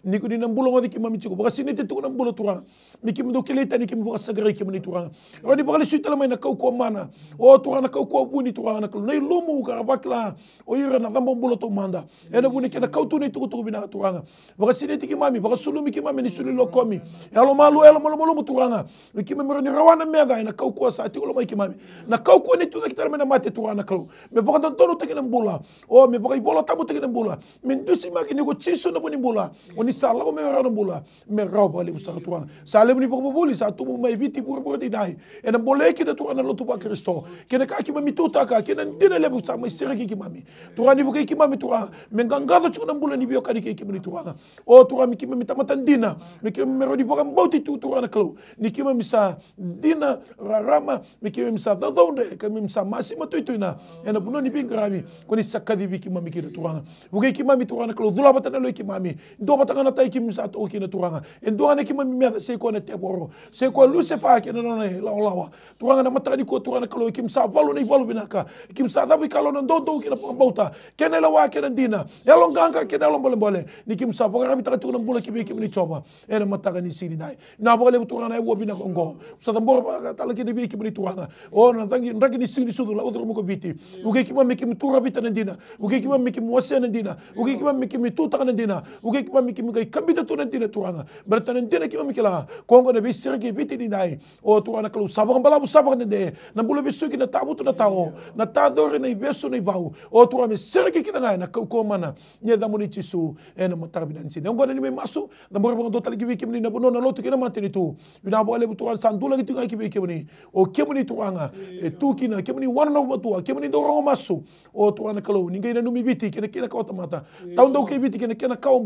nikunina mbulo ngodi kima michiko baka sinite tukuna mbulo turanga nikim do keleta nikim baka sagare kim ni turanga rani baka lesu tala maina kau ko mana o turanga kau ko buni turanga na kulunai lumu karabakla o yira na gamba mbulo to manda ena buni kena kau tu ni tuku tuku bina turanga baka sinite kimami baka sulumi kimami ni sulilo komi elo malu elo malu malu turanga nikim mero ni rawana mega ina kau ko sa tikulo mai kimami na kau ko ni tuku kitara maina mate turanga kalu me baka tontono tekina mbula o me baka ibolo tamu tekina mbula min dusi maki ni ko chisu na buni mbula oni sa lao me rana bula me rau vale usta tuana sa le ni popo bolis a tu mai viti pur pur di dai e é na bole que da tuana lo tu pa Cristo que na ka ki mami tu ta tá na dina le busa mas será que ki é mami tuana vou que ki é mami tuana me ganga da chuna bula ni bio ka mami tuana o tuana mi ki mami tamata tá dina mi me ro di poka mbauti tu tuana klo ni ki mami sa dina rarama me ki mami sa da donde que mami sa masima tu tu na e na bunoni ni bingrami ko ni sakadi bi ki mami ki da tuana buke ki mami tuana klo dula batana lo ki mami do batana na tai ki misa to ki na turanga e duana ki mamia se ko na te poro se ko luse fa ki na na la lawa turanga na mata ni ko turanga kalo ki misa valu ni valu binaka ki misa da bi kalo na do do ki na pambauta ke na lawa ke na dina ya longanga ke na lombole bole ni ki misa pokara bi ta tu na bula ki bi ki ni choba e ya na mata ni sini dai na bole turanga na wo bina ngo sa da mbora ta la ki bi ki ni turanga o oh, na ndaki ni sini sudu la mo ko biti u ke ki mamiki mi turabita na dina u ke ki mamiki mi wase na dina u ke ki mamiki mi na dina u ke ki kimi kai kambita tunan tina tuanga bertanan tina kimi mikila kongo na bisir ki biti di dai o tuana kalu sabang balabu sabang de de na bulu bisu ki na tabu tu na tao na tador na ibesu na ibau o tuana misir ki kita ngai na kau komana nya da muni cisu e na matar bidan sini ongo na ni masu na buru bang total ki kimi na bono na lotu ki na mati ni tu bina bo ale butuan sandula ki tu ngai kimi kimi o kimi tuanga e tu ki na kimi wana na matua kimi dorong masu o tuana kalu ninguém na numi biti ki kina kau tamata tau ndau ki biti ki kina kau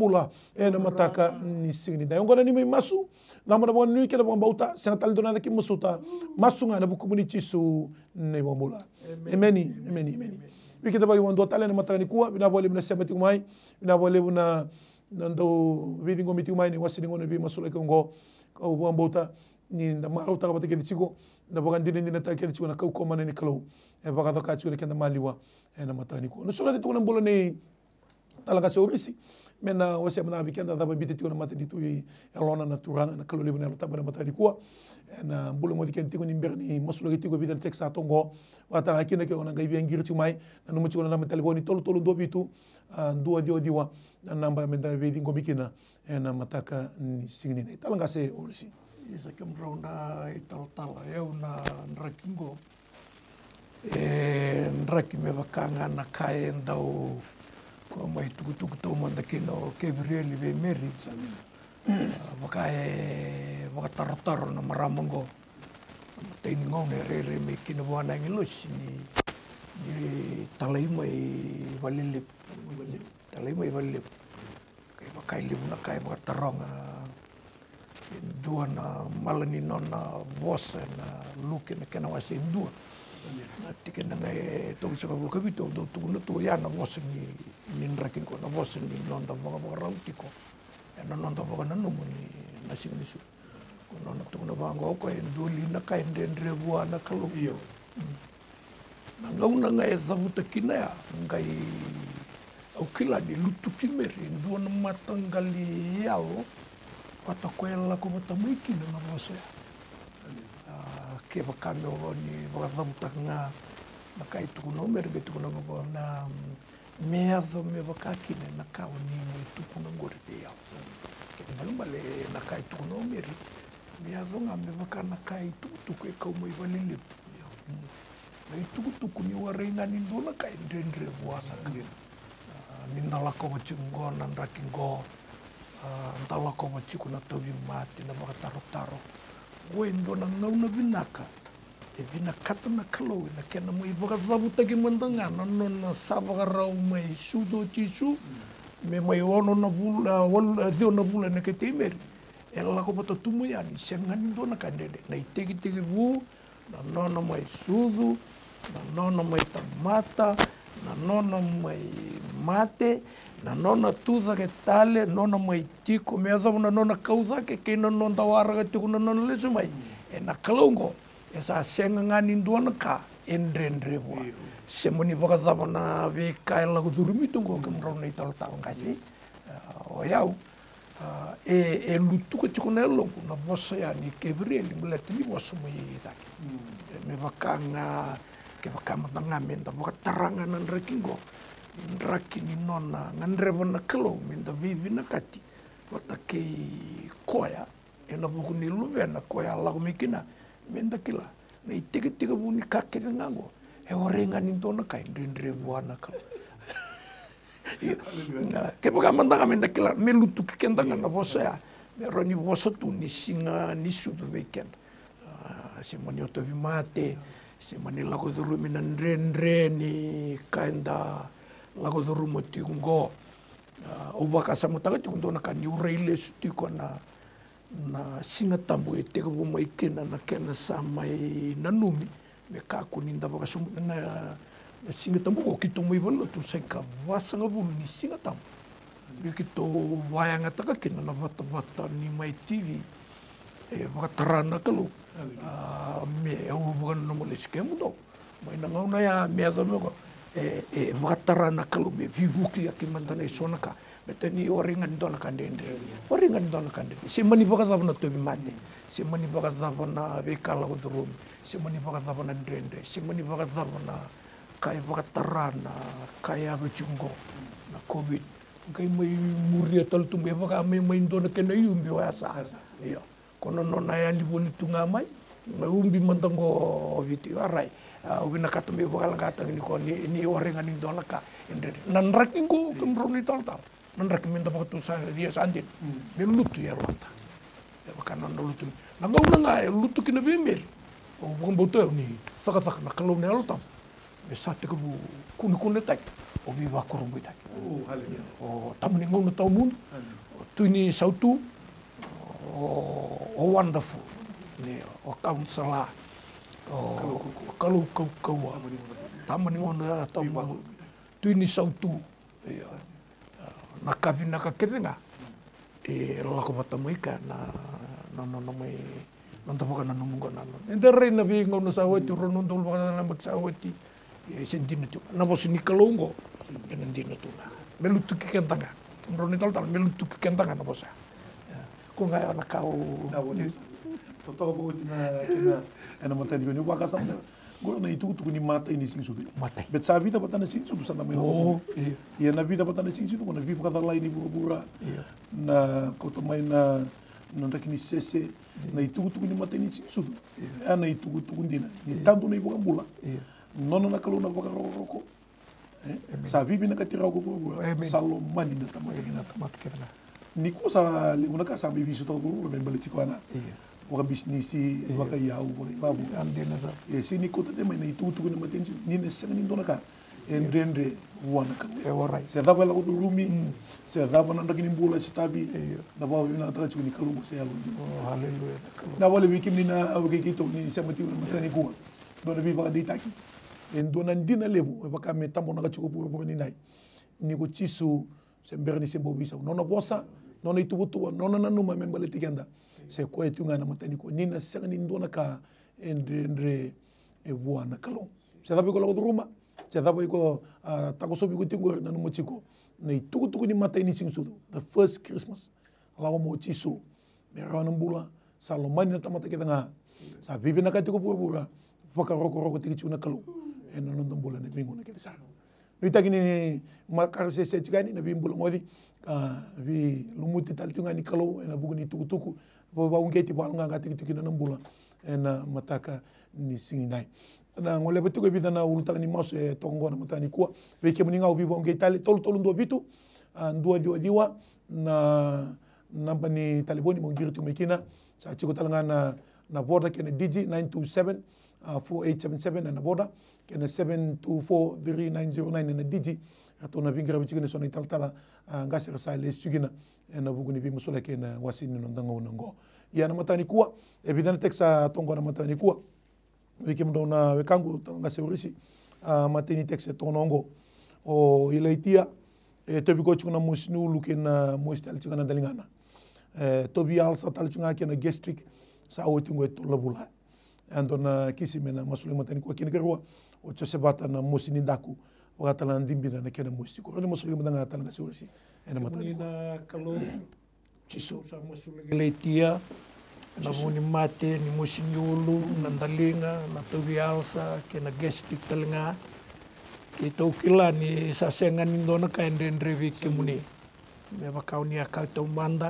e ena mataka ni signi da ngona ni masu na mona bon ni kela bon bauta senatal dona da ki musuta masu nga na bu community su ne bon emeni emeni emeni wiki da bai won do talen mataka ni kuwa bina bole bina semati kumai bina bole bina nando vidi ngomi ti kumai ni wasini ngono bi masula ko ngo ko bon bauta ni da maru ta ba ta ke chigo da bagan dinin dinin ta ke chigo na ko ko manani kalau e baga da ka chigo ke da maliwa e na mataka ni ko no sura ti tunan bolo ni talaga se obisi Mena wasi mena a vécu dans la bibite, on a maté du tout, et na a naturel, on a calé le tabac, on na bulu mo diken tigo nimber ni masulo ki tigo bidan teksa tongo wata na kina ke ona ngai bien girtu na numu chiko na telefoni tolu tolu dua bitu dua dio diwa na namba ya me dar be dingo na mataka ni signi na talanga se orsi isa kem rona uh, ital tala e, ya una rekingo. e vakanga na kae ko kwamba itukutukutoma dakino kebrieli be meri ah, makae eh, makatarotaro na maramongo tainingo eh, na rere me kinabuha na ngilos ni ni talay mo ay eh, walilip talay mo ay walilip kay makailip na kay makatarong ah, duha ah, na malaninon na bosa na luke na kinawasa yung duha tika nangay tong saka vulka bi tong tong tunggu to ya na wosen ni nin rakin ko na wosen ni non ta boga boga rau tiko ya, na non ta boga na numu ni na sing ni su ko non tukuna bango ko en duli na kai den rebu na kalu iyo mm. na ngau na ngai e zabu takina ya ngai au kila ni lutu kimeri nduona matangali yao kata koela ko matamuiki na na wosen ya. ke vakame o ni vakavamutakaga nakai tukunau mereve tukunau vava na mea do me vakakine na kao nimue tukuna goreve yau ke malumale na kai tukunau meri mea do ga me vaka na kai tukutuku e kau kaumai valelepu na i tukutuku ni waraigani do na kai drendre vuasaka ni nalakova cigo na draki go ntalakova ciku na tovi mati na vakatarotaro ngau na vinaka e vinakata na kalau na kena mo vavu taki mandangana no na rau mai sudo tisu me mai ono na vula wal eh, dio na vula na kete mer e lako pato tumu yani sengani do na kandede na te teki vu na na mai sudu na na mai tamata na nona maimate na nona tuzake tale nona maitiko meazavu na nona kauzake kei na nonda waraka tiku na nona lesu mai e na kalongo e sa senga ngani nduana ka endrendre bua semoni baka zava na ve kai e la kudurumi tungo ke mrau nei talo talo ngasi ah, o yau ah, e e lutuka tiku na elongo na bosa ya ni kebriel ngula tini bosa mo yitake hmm. e me baka nga ke kama tanga minta boka taranga na ndrakingo ndraki ni nona ngan ndreva na kalo minta vivi na kati wata ke koya ena buku ni luve na koya lago mikina minta kila na iteke tike bu ni kake eh, iya. nah, ke ngango e orenga ni ndona kai ndreva ana ke minta kila me lutu na bosa ya me ni bosa tu ni singa ni sudu vekenda ah, Simoni otovi mate, semani lako zuru mina ndrendre ni kaenda lako zuru mo tingo uh, uba kasa mo taga tingo na kani ureile sutiko na na singa tambo e teka mai kena na kena sa mai nanumi me kako ni ndaba kaso na singa tambo ko kito mo ibalo tu sai ka wasanga bulu ni singa ni kito kena na vata vata ni mai tivi e vakatarana no mo ina ngau na ya meza mego e, e vatara na kalu ki vivuki aki ya mantana i sona ka betani o ringa ni dona kande ndre o ringa ni dona kande se mani vakatava na tobi mate se mani vakatava na vekala o dhurumi se mani vakatava na ndre ndre se mani na kai vakatara na kai ya zo chungo na covid kai mai muria tal tumbe vaka mai mai ndona kena iumbi o ya sa iyo kono nona ya livoni tunga mai umbi mantango viti arai ah, ubina katambi bakal ngata ni ko ni ni orenga ni dolaka nan rakingo kamron ni toltal nan rakin minta pakatu sa dia sandin bel hmm. lutu ya rota ya bakana nan lutu nan na ngai ya, lutu kina bembel o bukan boto ni saka saka na kalau ni alutam be ya, sate kubu kuni kuni tak o bi ba bi tak o oh, haleluya o tamni ngau na taumun tu ni sautu oh wonderful ne o councila o kalu kau kau tamani ona tau mau tuini sautu ia na kavi na ka kevenga e rola ko mata mai ka na no no no mai non tapo kana nungu kana no ente reina vi ngono sawati rono ndol baka na mak sawati e sentina tu na bosi ni kalongo kana ndina tu na melu tuki kentanga rono tal tal melu tuki kentanga na bosa ko ngai ana kau to taxaw ko ti na kina ena matani ni wa kasam da na itu tu ni mata ini sing sudu mata bet sa vida na sing sudu sa mai oh iya, iya na vida na sing sudu na vivo kada lain ibu bura iya. na koto to mai na non tak ni sese iya. na itu tu ni mata ini sing sudu ana itu tu ni na ni tanto na ibu bula Nono na kalu na baka roko eh, sa bibi na katira ko bura salomani na tamata kina tamata kina ni ko sa le unaka sa bibi su to bura ben balik cikwana iya wakabhizinisi vakayau vakavavo seniikota tema ina itukutuku na mateni nina sanga nintonaka endrendre wanaka sedhava ela koto lumi sedhava nandrakini bula sitabi davavina atrakatsikuni kalungu seyalonji na vale vikimnina avakaikitokni siamatiuna matanikuwa dona vivakadeitaki endona ndina levo evakame tambo nakatsuku pukapukaninai niko tsisu semberni sembovisa nona vosa nona ituvutuva nona nanuma membaletikeanda sekua e na mateni ko nina sanga ni ndona ka endre endre e na kalo se dabe ko lagodo ruma se dabe ko tako sobi ko tingo na no mochiko nei tuku tuku ni mata sing sudu the first christmas lago mo chiso me sa lo salomani na tamata kita tanga sa bibi na tiko pura pura faka roko roko tiki chuna kalo e na nonton mbula ne bingo na ke sa Nui taki ni makar se se chikani na bimbul ngodi, bi lumuti tal tunga ni kalau, na buku ni tuku tuku, vaungeti valunganga tikitukina na mbula na mataka ni singi nai na ngole betu ke bidana ulutaka ni maso e tongo na matani kuwa veke muninga ubi vaungeti tale tolu tolu ndo vitu ndua diwa diwa na namba ni taliboni mongiri tumekina sa chiko talanga na na border kene digi 927 uh, 4877 na border kene 7243909 na digi hata unavingira vicikini sona italatala uh, ah, ngasi sai lesi cikina na vukuni eh, vi musulake na wasini na ndanga una ngo ya na matani kuwa evidana eh, teksa tongo na matani kuwa wiki mdo na wekangu talanga seurisi uh, ah, matini teksa tonongo o oh, itia e tobi ko cikuna musinu luke na musi tali cikana dalingana e, tobi alsa tali chuna kena gastric sa awetingo e tolabula andona kisimena masuli matani kua kini kerua o oh, cosebata na musini daku wakati an dimbina na kena musi ko ene musulgi mena ngata na siwasi ene mata ni na kalo ciso sa musulgi leitia na muni mate ni musi nyulu na ndalinga na tubialsa kena gestik telinga kita ukila ni sasengan indona ka endendre wiki muni meba kau ni akau tau manda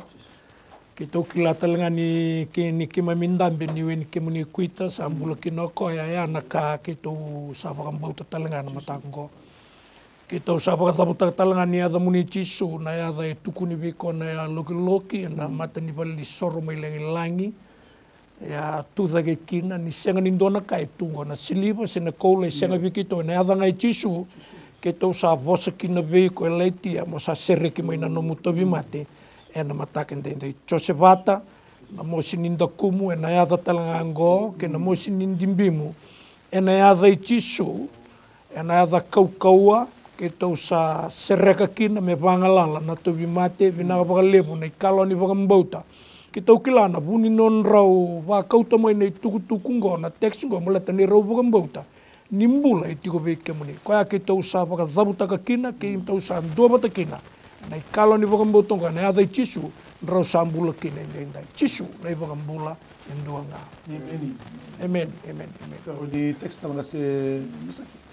kita ukila telinga ni kini kima mindambe ni weni kemuni kuita sambula kinoko ya ya sa kita sabakambau telinga na matangko Και το σάπο τα δα μου να έδα η τούκουνι βίκο να έα λόκι λόκι, να μάτα σώρο με λέγει λάγι, για τούδα και εκείνα, να σιλίβω σε ένα η το, να και το σάπο σε βίκο, μα σα σέρεκι με ένα ένα βάτα, να μου να ένα έδα η ένα έδα καουκαούα, Kita tau sa sereka kina me pangalala na tu mate vina pakalepu nei kalo ni pakambauta ke tau kilana puni non rau wa kauta mai nei tuku tuku ngo na tex ngo mala tani rau pakambauta nimbula i tiko pe ke muni ko ke tau sa paka zabuta ka kina ke im tau sa ndo mata kina nei kalo ni pakambauta ngo na ada chisu rau sambula kina ngai ngai chisu nei pakambula nduanga amen amen amen amen di tex tanga se misaki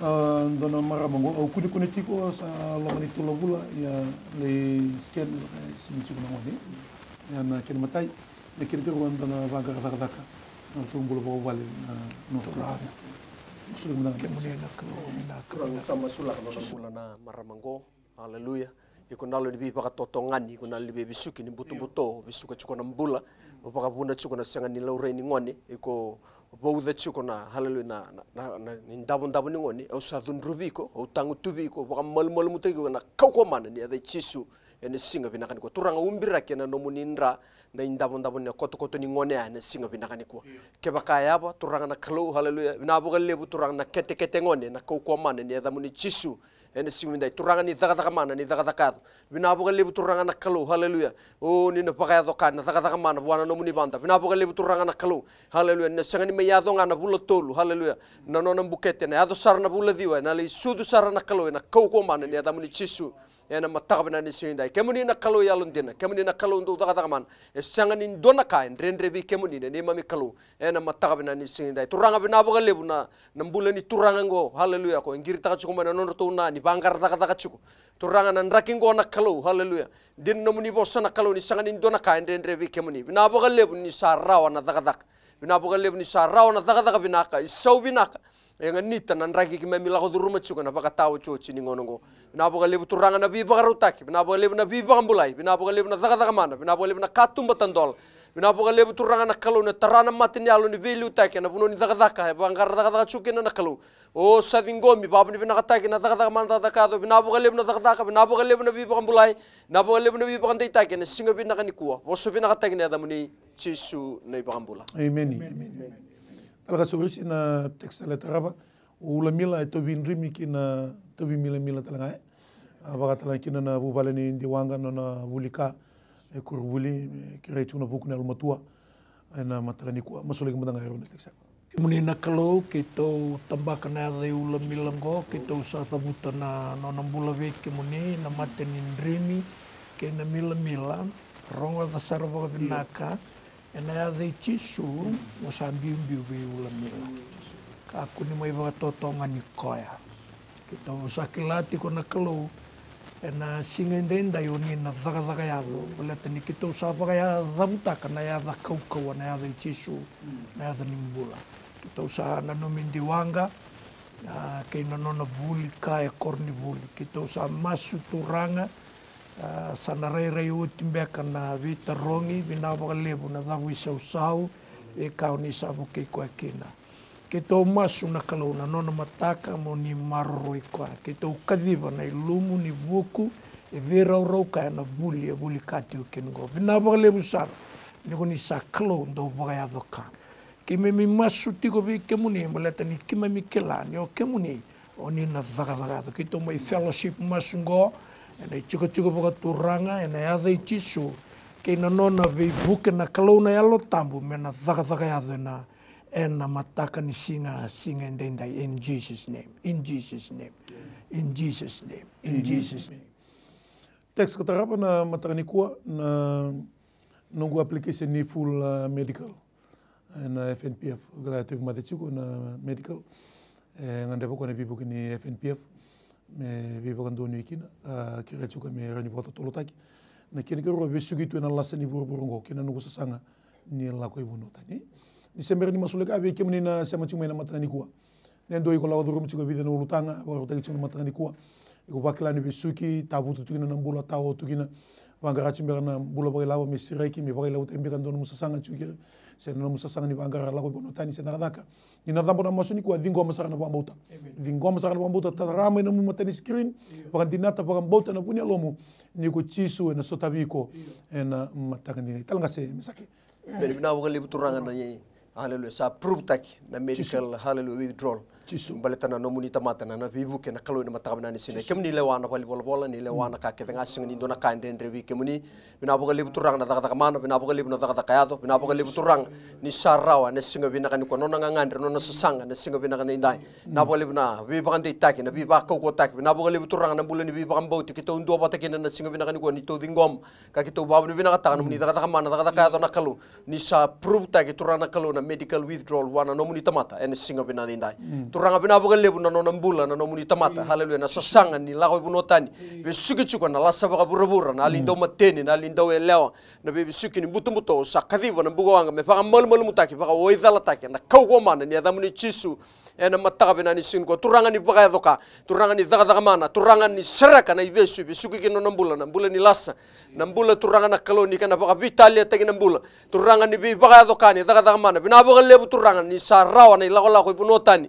Eh, dona mara bongo au kudi kone tiko sa lomani tulo gula ya le sken simi chuko ngone ya na ken matai le ken ke wan dona vaga vaga daka na tu mbulo bo wale na no kra musulman da ke musulman da ke sama sulah na mara bongo haleluya iko nalo nibi paka totongani iko nalo nibi bisuki ni mbutu mbuto bisuka chuko na mbula paka bunda chuko na sanga ni laure ni ngone iko bouda chuko na halalu na na, na ndabu ndabu ni ngone au sadun rubiko au tangu tubiko paka mal mal mutego na kauko mana ni ada chisu ene singa vinakani kwa turanga umbira kena no muninra na indabo ndabo ni koto koto ni ngone ane singa vinakani kwa keba kaya ba turanga na kalau halalu na abugalle turanga na kete kete ngone na kauko mana ni ada muni chisu ene simindai turanga ni taka mana ni taka takat vinapo turanga na kalu haleluya o ni na pakaya to kan taka taka mana wana no muni banta vinapo ka lebu turanga na kalu haleluya na sangani me yado ngana bula tolu haleluya na no na bukete na yado sarna bula diwa na le sudu kalu na kau ni adamuni chisu ena mataqbna ni sinda kemuni na kalu ya lundin kemuni na kalu ndu daga daman esanga ni dona ka rendre bi kemuni ne mami kalu ena mataqbna ni sinda turanga bina boga lebuna nambule ni turanga ngo haleluya ko ngir taga chuku mana non na, ni bangar daga daga chuku turanga na rakin go na kalu haleluya din muni bo sana kalu ni sanga ni dona ka rendre bi kemuni bina boga lebu ni sarawa na daga daga bina boga lebu ni sarawa na daga daga binaka isau binaka enga nita nan raki ki memi lako duru machuka na baka tawo chochi ni ngonongo na baka lebu turanga na biba garu taki na baka lebu na biba gambulai na baka lebu na daga daga mana na baka lebu na katum batandol na baka lebu turanga na kalu na tarana matin yalo ni velu taki na buno ni daga daga he banga daga chuki na kalu o sadingomi babu ni bina kataki na daga daga mana daga do na baka lebu na daga daga na lebu na biba na lebu na biba taki na singa bina kanikua wosu bina kataki na damuni na biba gambula amen amen, amen algasogisi na textile taraba ula mila e tovin rimi kina tovi mila mila talanga e baka talanga kina na bubala ni wanga na na vulika e kurubuli e kira vuku e na buku na almatua na matangani kua masolek matanga e textile Muni na kalau kita tambah kena ada ulam milam ko kita usah buta na nonam bulawe kemuni na maten indrimi kena mila mila. rongo tasarwa binaka yeah. ena yaca i jisu mo sa biubiu vei ulamila kakuani mai vakatotogani koya keitou sa kila tiko na kalou ena siga edaidai oni na cakacaka yaco valetani kitou sa vakayacavutaka na yaca kaukaua na yaco i jisu na yaco ni bula kitou sa nanumi diwaqa a kei na nona vuli ka e koro ni vuli keitou sa masu turaga sana rei uti timbeka na vita rongi, waka lebu na cavu usau, e i kauni savukei koekina kei kwa kina. na umasu na nona mataka mo ni maroro i kwa. Kito na ilumu lumu ni vuku e veraurau kae na vuli e vuli Vina waka lebu sara niko ni sa kalau waka ya dhoka. Kime mi masu tiko muni kemuni baleta ni kima mi kela o kemuni o nina dhaka dhaka. Kito umai fellowship masu ngoo, ena chika chika baka turanga ena yada iti su ke ina nona vi buke na kalauna yalo tambu me na thaka thaka yada na ena mataka ni singa singa ndendai in Jesus name in Jesus name in Jesus name in Jesus name Tex katarapa na matarnikua na nungu application ni full medical na FNPF relative matechiko na medical ngandepo kwa na bibuki ni FNPF me vivakan do ni kina ki ga me rani boto tolo taki na kina ke robe sugi tu na lasa ni buru buru ngo kina nugu sasanga ni la ko ibuno tani ni sember ni masule ka be muni na sema chuma ina matani kuwa ne ndo iko lawa durum chuka bidena ulutanga wa rotaki chuma matani kua iko vakila ni be suki tabutu tu kina na mbula tawo tu kina wangara chimbera na bulo boy me siraiki me mi boy lawo tembera ndono musasanga chugere se ndono musasanga ni wangara lawo bono tani se naradaka ni na dhambo na masoni kwa dingo na bambota dingo masara na bambota tarama na mu matani screen wakandinata pakambota na bunya lomu ni ko chisu na sotaviko na matakandini talanga se misaki beri na wakali na yeye hallelujah sa prove tak na medical hallelujah withdrawal tisumbaletan no munita matana na vivu ke na kaloi mata ni sinai kemuni ni lewana wali bola bola ni lewana na kake tanga sing ni dona kain nden revi kemuni bina boga lebu turang na daga daga mana bina boga lebu na daga daga yado bina boga lebu turang ni sarawa na singa bina kan ko nona ngangandre nona sasanga na singa bina kani indai na boga lebu na vi bakan dei taki na vi ba ko taki bina boga lebu turang na bulan ni vi bakan bauti kita undua bata kina na singa bina kani ko ni to dingom ka kito babu ni bina kata muni daga daga mana daga daga yado na kalu ni sa prove taki turang na kalu na medical withdrawal wana no muni tamata en singa bina indai kuranga bina boga lebu na nona mbula na nomuni tamata haleluya na sosanga ni lago buno tani be suki chuko na la sabaga burabura na lindo mm. mateni na lindo elewa na be suki ni butu muto sa kadiba na bugo wanga me faga mal mal mutaki faga oidala taki na kaugo mana ni adamu ni chisu ena mataka bina ni singo turanga ni baga doka turanga ni zaga zaga mana turanga ni seraka na ibesu be suki kino na mbula na mbula ni lasa na mbula turanga na kaloni kana baga vitalia taki na mbula turanga ni be baga doka ni zaga zaga mana bina boga lebu turanga ni sarawa na ilago lago buno tani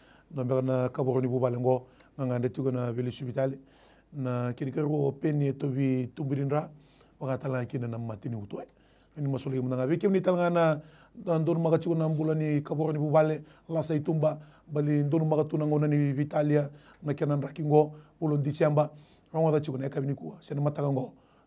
na mbega na kaboroni bubalengo nganga nde tigo na veli subitali na kirikirgo peni tobi tumbirindra wakatala kina na matini utoi ini masuli mun nga bikim ni talanga na ndon maga tigo na mbula kaboroni bubale Lasai tumba bali ndon maga tuna ngona ni vitalia na kenan rakingo ulon disiamba rongo da tigo na kabini kuwa matanga matakango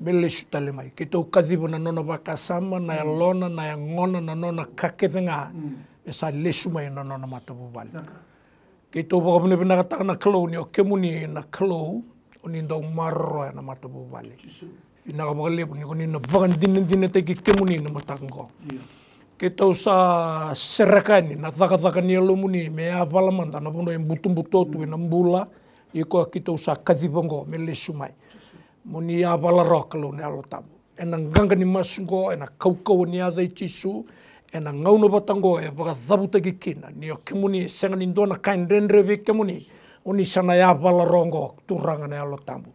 melesu tale mai ke tou kathibo na nono vakasama na ya mm. lona na ya ngona na nona kakethenga me mm. sa lesu mai na nono matabu vale ke tou vaka pune pina kataka na klou ni o kemuni na klou oni ndo maro ya na matabu vale ina ka vaka lepo ni kemuni na matango ke tou serakani na thaka thaka ni alo muni me ya valamanda na vono embutumbutotu ya ina mm. mbula Iko kita usah kadi bongo melesumai. moni a vala rock lo ne alo tamu e na nganga ni masungo e na kaukau ni a dai tisu e na ngauna batango e baka dhabuta ki kina ni o e senga ni ndona kain renrevi o oni sana ya vala rongo turanga ne alo tamu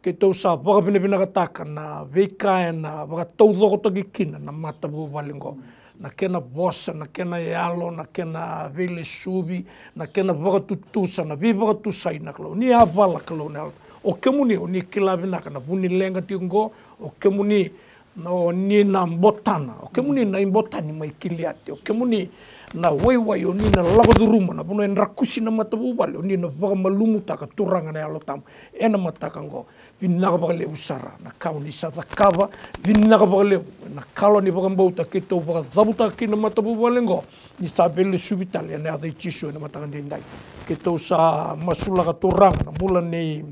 ke tau sa vaga kataka na veika e na vaga tau dhokota ki kina na matabu valingo. na kena bosa, na kena yalo, na kena vele subi, na kena vaga tutusa, na vi vaga tusa na kalau, ni a vala kalau ne tamu. o ke muni o ni kilavina kana puni lenga tiungo o muni no ni na botana. o ke muni na imbotani mai kiliate o ke muni na waiwai o ni na lavaduruma na pono en rakusi na matavu vale o ni na vagamalumu taka turanga na alotam ena matakango vinagavagalevu sara na kauni sa cakava vinagavagalevu na kalo ni vakabau takitou vakacavu takakina matavuvu alego ni sa vele suvi tale ane acei tisu ena matakadei dai ketou sa masulaka toragu na mula nei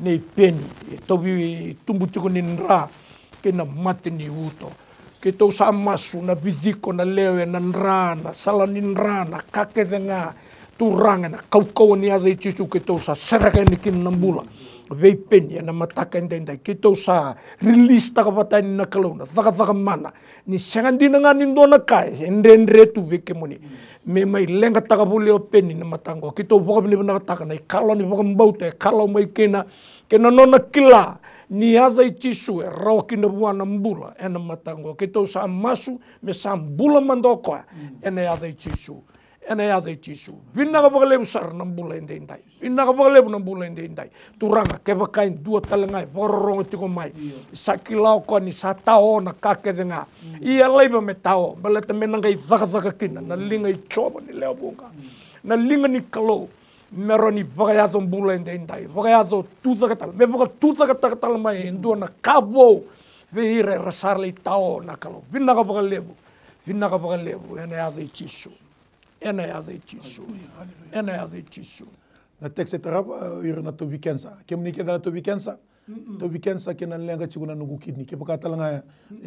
nei peni e tovi tubutiko ra ke na mate ni uto ketou sa masu na viciko na leo e na dra na sala ni dra na kakecega turaga na kaukau ani acei tisu ketou sa sereke ni kina na bula veipeni ana mataka idaiday ke tau sa rilis takapataini na kalauna mana ni siagadina gani dua na kae tu tuveke moni me mai lega takavuleo peni na matago ke tau vakavelewa na kataka na ikala ni vakamabauta e kalau mai kena kena nona kila ni ada i tisu e roki na buana mbula ena matango ke sa masu me sa mbula mandokoa e na ada i tisu enayazaitisou vinagavakalevu sara na bula e daidai vinagavakalevu na bula turanga ke turaga kevakaini dua talagai vororogo tigo mai i sa kilaokoni sa tao na kakecega mm. ia laiva me tao baleta me nagai cakacakakina na linga i cova ni bunga mm. na linga ni kalou mero ni vakayaco bula e daidai vakayaco tucakatala me vakatucakatakatala mai e mm. dua na kavou veira e rasara lei tao na kalou vinagavakalevu vinagavakalevu chisu ένα αδίτη σου. Ένα αδίτη σου. Na tek se tarab irin na tobi kensa. Kem ni kedala tobi kensa. Tobi kensa ke nan lenga chiguna e, nugu kidney. Ke pakata langa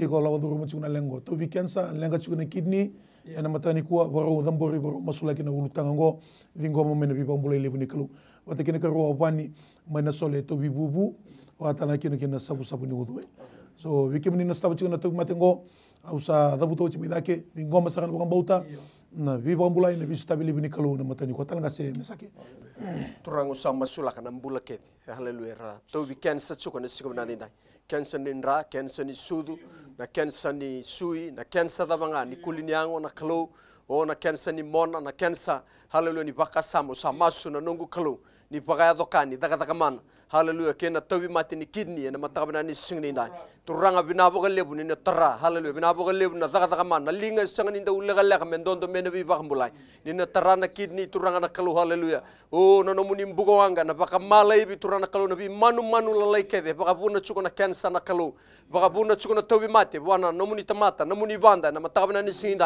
iko lawa duru mo chiguna e lengo. Tobi kensa lenga chiguna e kidney. Yana matani kuwa baro dambori baro masula ke na ulutanga ngo. Vingo mo mena bipa mbula ilebu ni kalu. Wata kene karo wapani maina sole tobi bubu. Wata na kene kene sabu sabu ni udwe. So wiki meni na stabu chiguna tobi matengo. Ausa dabu tochi midake. Vingo masakan wakambauta. bauta na vivambula ina bini binikalo na matani kwa talanga se mesaki turango sa masula kana mbula ke haleluya ra to vi cancer chuko na siku na ndai cancer ni ndra ni sudu na cancer ni sui na cancer da banga ni kuliniango na kalo o na cancer ni mona na cancer haleluya ni baka samo sa masu na nongo kalo ni baka ya dokani daga daga mana hallelujah kena tawi mati ni kidney na matabna ni singni ndai turanga bina boga lebu ni tara hallelujah bina boga lebu na zaga zaga man na linga sangani nda ulega lega men dondo bi bak mulai ni na tara na kidni turanga na kalu hallelujah oh na no munim bugo wanga na baka mala ibi turanga kalu na bi manu manu la lai kede baka buna chuko na na kalu baka buna chuko na mati wana no muni tamata no muni banda na matabna ni singni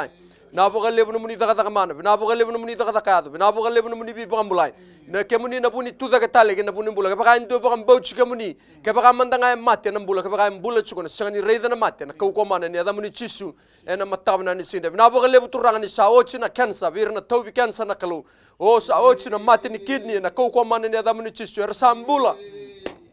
nabogale bunu muni daga daga mana nabogale bunu muni daga daga adu nabogale bunu muni bi bagam bulai na kemuni na buni tuza ke ke na buni bula ke bagam do bagam bau chike muni ke bagam mandanga mate na bula ke bagam bula chuko na sangani reida na mate na kau komana ni adamuni chisu na matab na ni sinde nabogale butu ranga ni saochi na cancer bir na taubi cancer na kalu o saochi na ni kidney na kau komana ni adamuni chisu er sambula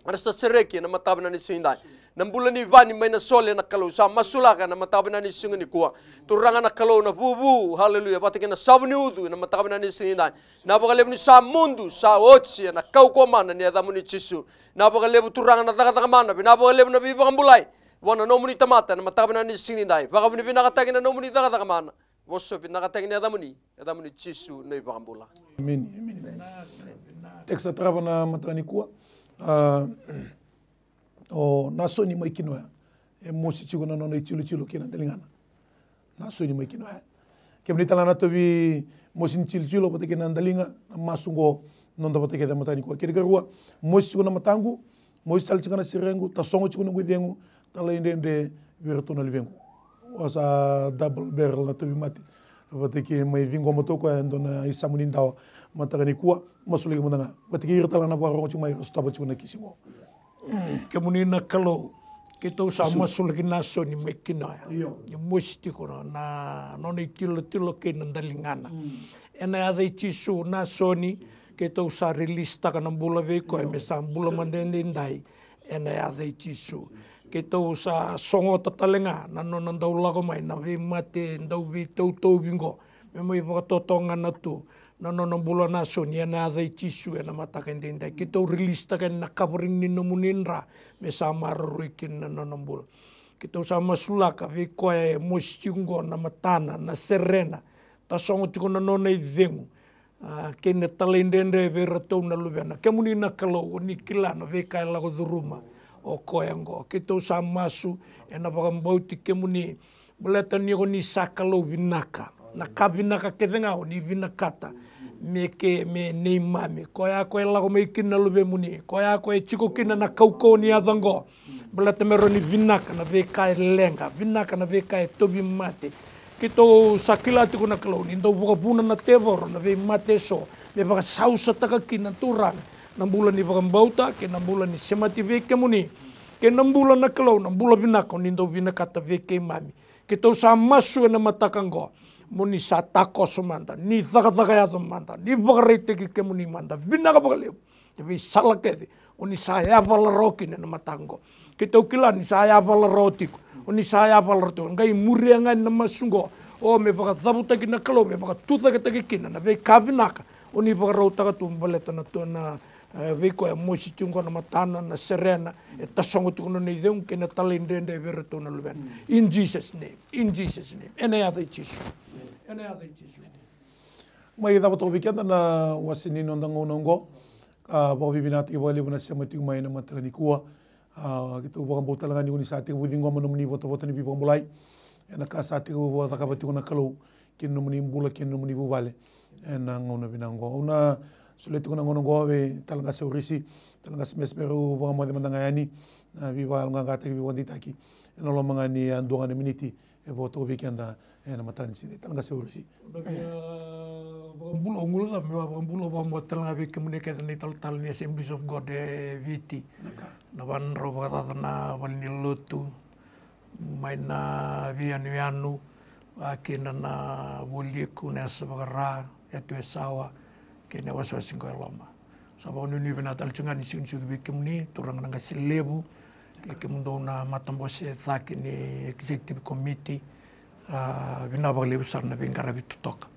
Rasa sereki na matab na ni sindai nambula ni ba ni maina sole na kalau sa masula na mata matabana ni singa ni kuwa turanga na kalau na bubu haleluya batike na sabni udu na matabana ni singa na bagalebu ni sa mundu sa otsi na kau ko mana ni adamu ni chisu na bagalebu turanga na daga daga mana na bagalebu na bi bagambulai wana nomuni tamata na matabana ni singa dai bagabuni bi nagatagi na nomuni daga daga mana Vosso bi nagatagi ni adamu ni adamu ni chisu na bagambula amin amin teksa trabana matani kuwa o na soni mo ikinoya e mosi cigo na nono icilu cilu kina telingana na soni mo ikinoya kemni na tobi mosin cilu cilu bote kina ndalinga na masungo nondo bote kida matani ko kiri garua mosi cigo na matangu mosi tal cigo na sirengu ta songo cigo na gudengu tala inde inde wirtono libengu wasa double barrel na tobi mati watiki mai vingo moto ko endo ya na isa munindawa matakani kuwa masuligi munanga watiki irtala na bwa rongo cuma irstopa cuma na kisimo ke muni na kalo ke tau sa masul ki na so ni meki na ya ni mosti ko na na no ni tilo tilo ke na ndalingana mm. ena ya e dai ti su na so ni ke tau sa release ta kana bula ve ko e me sa bula mande ni ndai ena ya e dai ti su ke tau sa songo ta talenga na no na ndau la ko mai na ve ndau vi tau tau bingo me mo i vo to na no bulo e na ni na dai tisu na mata kan kito kita rilista ken na covering ni nomuninra me sama ruikin na nono bula kita sama sulaka vi koe na mata na na serena ta songo ko na nona idengu den talendende ve ratou e na ke kemuni na kalo ni na ve kai go duruma o koengo kito sama masu ena ke kemuni Bulatan ni ko ni sakalau binaka. na kabina ka ke denga ni bina kata me ke me nei mami ko ya ko ela ko me kinna lobe muni ko ya ko e chiko kinna na kauko ni azango bla te mero ni bina na ve ka lenga bina na ve ka tobi mate ki to sakila ti klo ni ndo bu buna na tevor na ve mate so me baka sausa ka kinna turang na bula ni baka mbauta ke na bula ni semati ve ke muni ke na bula na na bula bina ko ni ndo bina ta ve ke mami ki to sa masu na matakango muni satako sumanta ni tagatakaya sumanta ni bakaritiki ke muni manta binaka bakaliu tapi salaketi uni saya roki ne nama tanggo kita ukila ni saya valrotiku uni saya valrotiku ngai murianga nama sungo o me baka zabuta kina kalo me baka tuta kata kina na vei kavinaka uni baka rauta katu mbaleta na tuana eh, veiko e mosi tungo na na serena e tasongo tukono nei deung kina talindende e vera tuna luvena in Jesus name in Jesus name ene ya i Jesus kanayadaytiishu maydaba na wasini nondang nongo bobi binati bo libuna semati mai na matani kuwa gitu bo kambo talanga ni uni sati bo dingo manum ni bo to botani bi bo mulai ena ka sati bo bo ta kabati kuna kalau kin num mbula kin num ni bo bale ena ngona binango una suleti kuna ngono gobe talanga se urisi talanga se mesmeru bo mo de mandanga yani bi ba ngata bi bo ditaki ena lo mangani andonga ni miniti e bo to kenda えー、またにしてたんがそうるし。Bulan eh, eh, unggul oh, lah, memang bulan bang motel ngabi kemudian ni tal tal ni Assemblies of God eh, VT. Naban roba kata na walni lotu, main na vianu vianu, akhirnya na buliku nes bagara, ya tu esawa, kena waswasin kau lama. Sabah nuni benatal cungan isin sudah bikin ni, turang nangga selebu, kemudian na matambos sakit ni executive committee vinabak lebu sarna vinkarabi tutok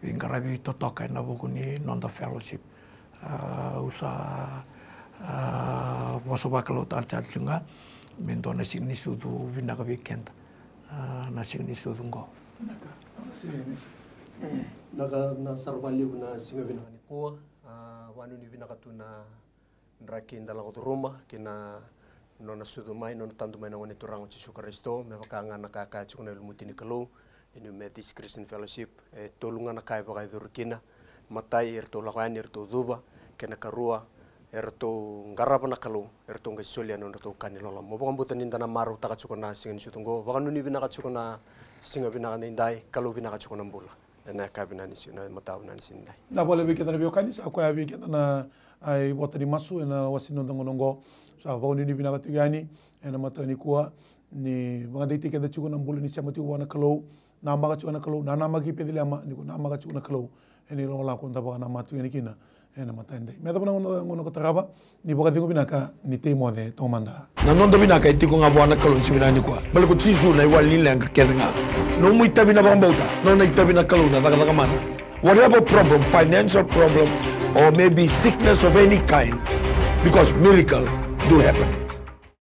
vinkarabi tutok ena bukuni non the fellowship usa wasoba kalau tar chal chunga mento na du vina ka vikend, na signi sudu ngo Naga na sarvali na singa ni kua, wanu ni ka tu na nrakin dalagot roma kina nona sudumai nona tantumai nangoni turango Jesu Kristo me wakanga nakaka chukuna lumutini kalu ini Methodist Christian Fellowship e tolunga kai bagai durkina matai erto lakwani erto duba kena karua erto ngarapa nakalu erto ngasoli anu erto kanilolo mo bokam butan indana maru taka chukuna singan sutunggo wakan nuni binaka chukuna singa binaka nindai kalu binaka chukuna mbula na kabina nisi na matau na nisi ndai na bole bikita na biokanis aku ya bikita na ai botani masu ena wasinu nongo nongo avao ni vinaka tu yani ena mata ni kuwa ni mga kenda chuko na mbulu ni siama tu wana kalau na maga chuko na kalau na na magi pedile ama ni ko na maga chuko na kalau eni lo la konta baka na matu ni kina ena mata ndai me tapana ngono ngono ni baka tingo binaka ni te mo de manda na nondo binaka itiko nga bwana kalau si binani kwa bali ko tisu na iwa linla nga kedenga no mu itabina bambauta no na itabina na daga daga mana whatever problem financial problem or maybe sickness of any kind because miracle do happen.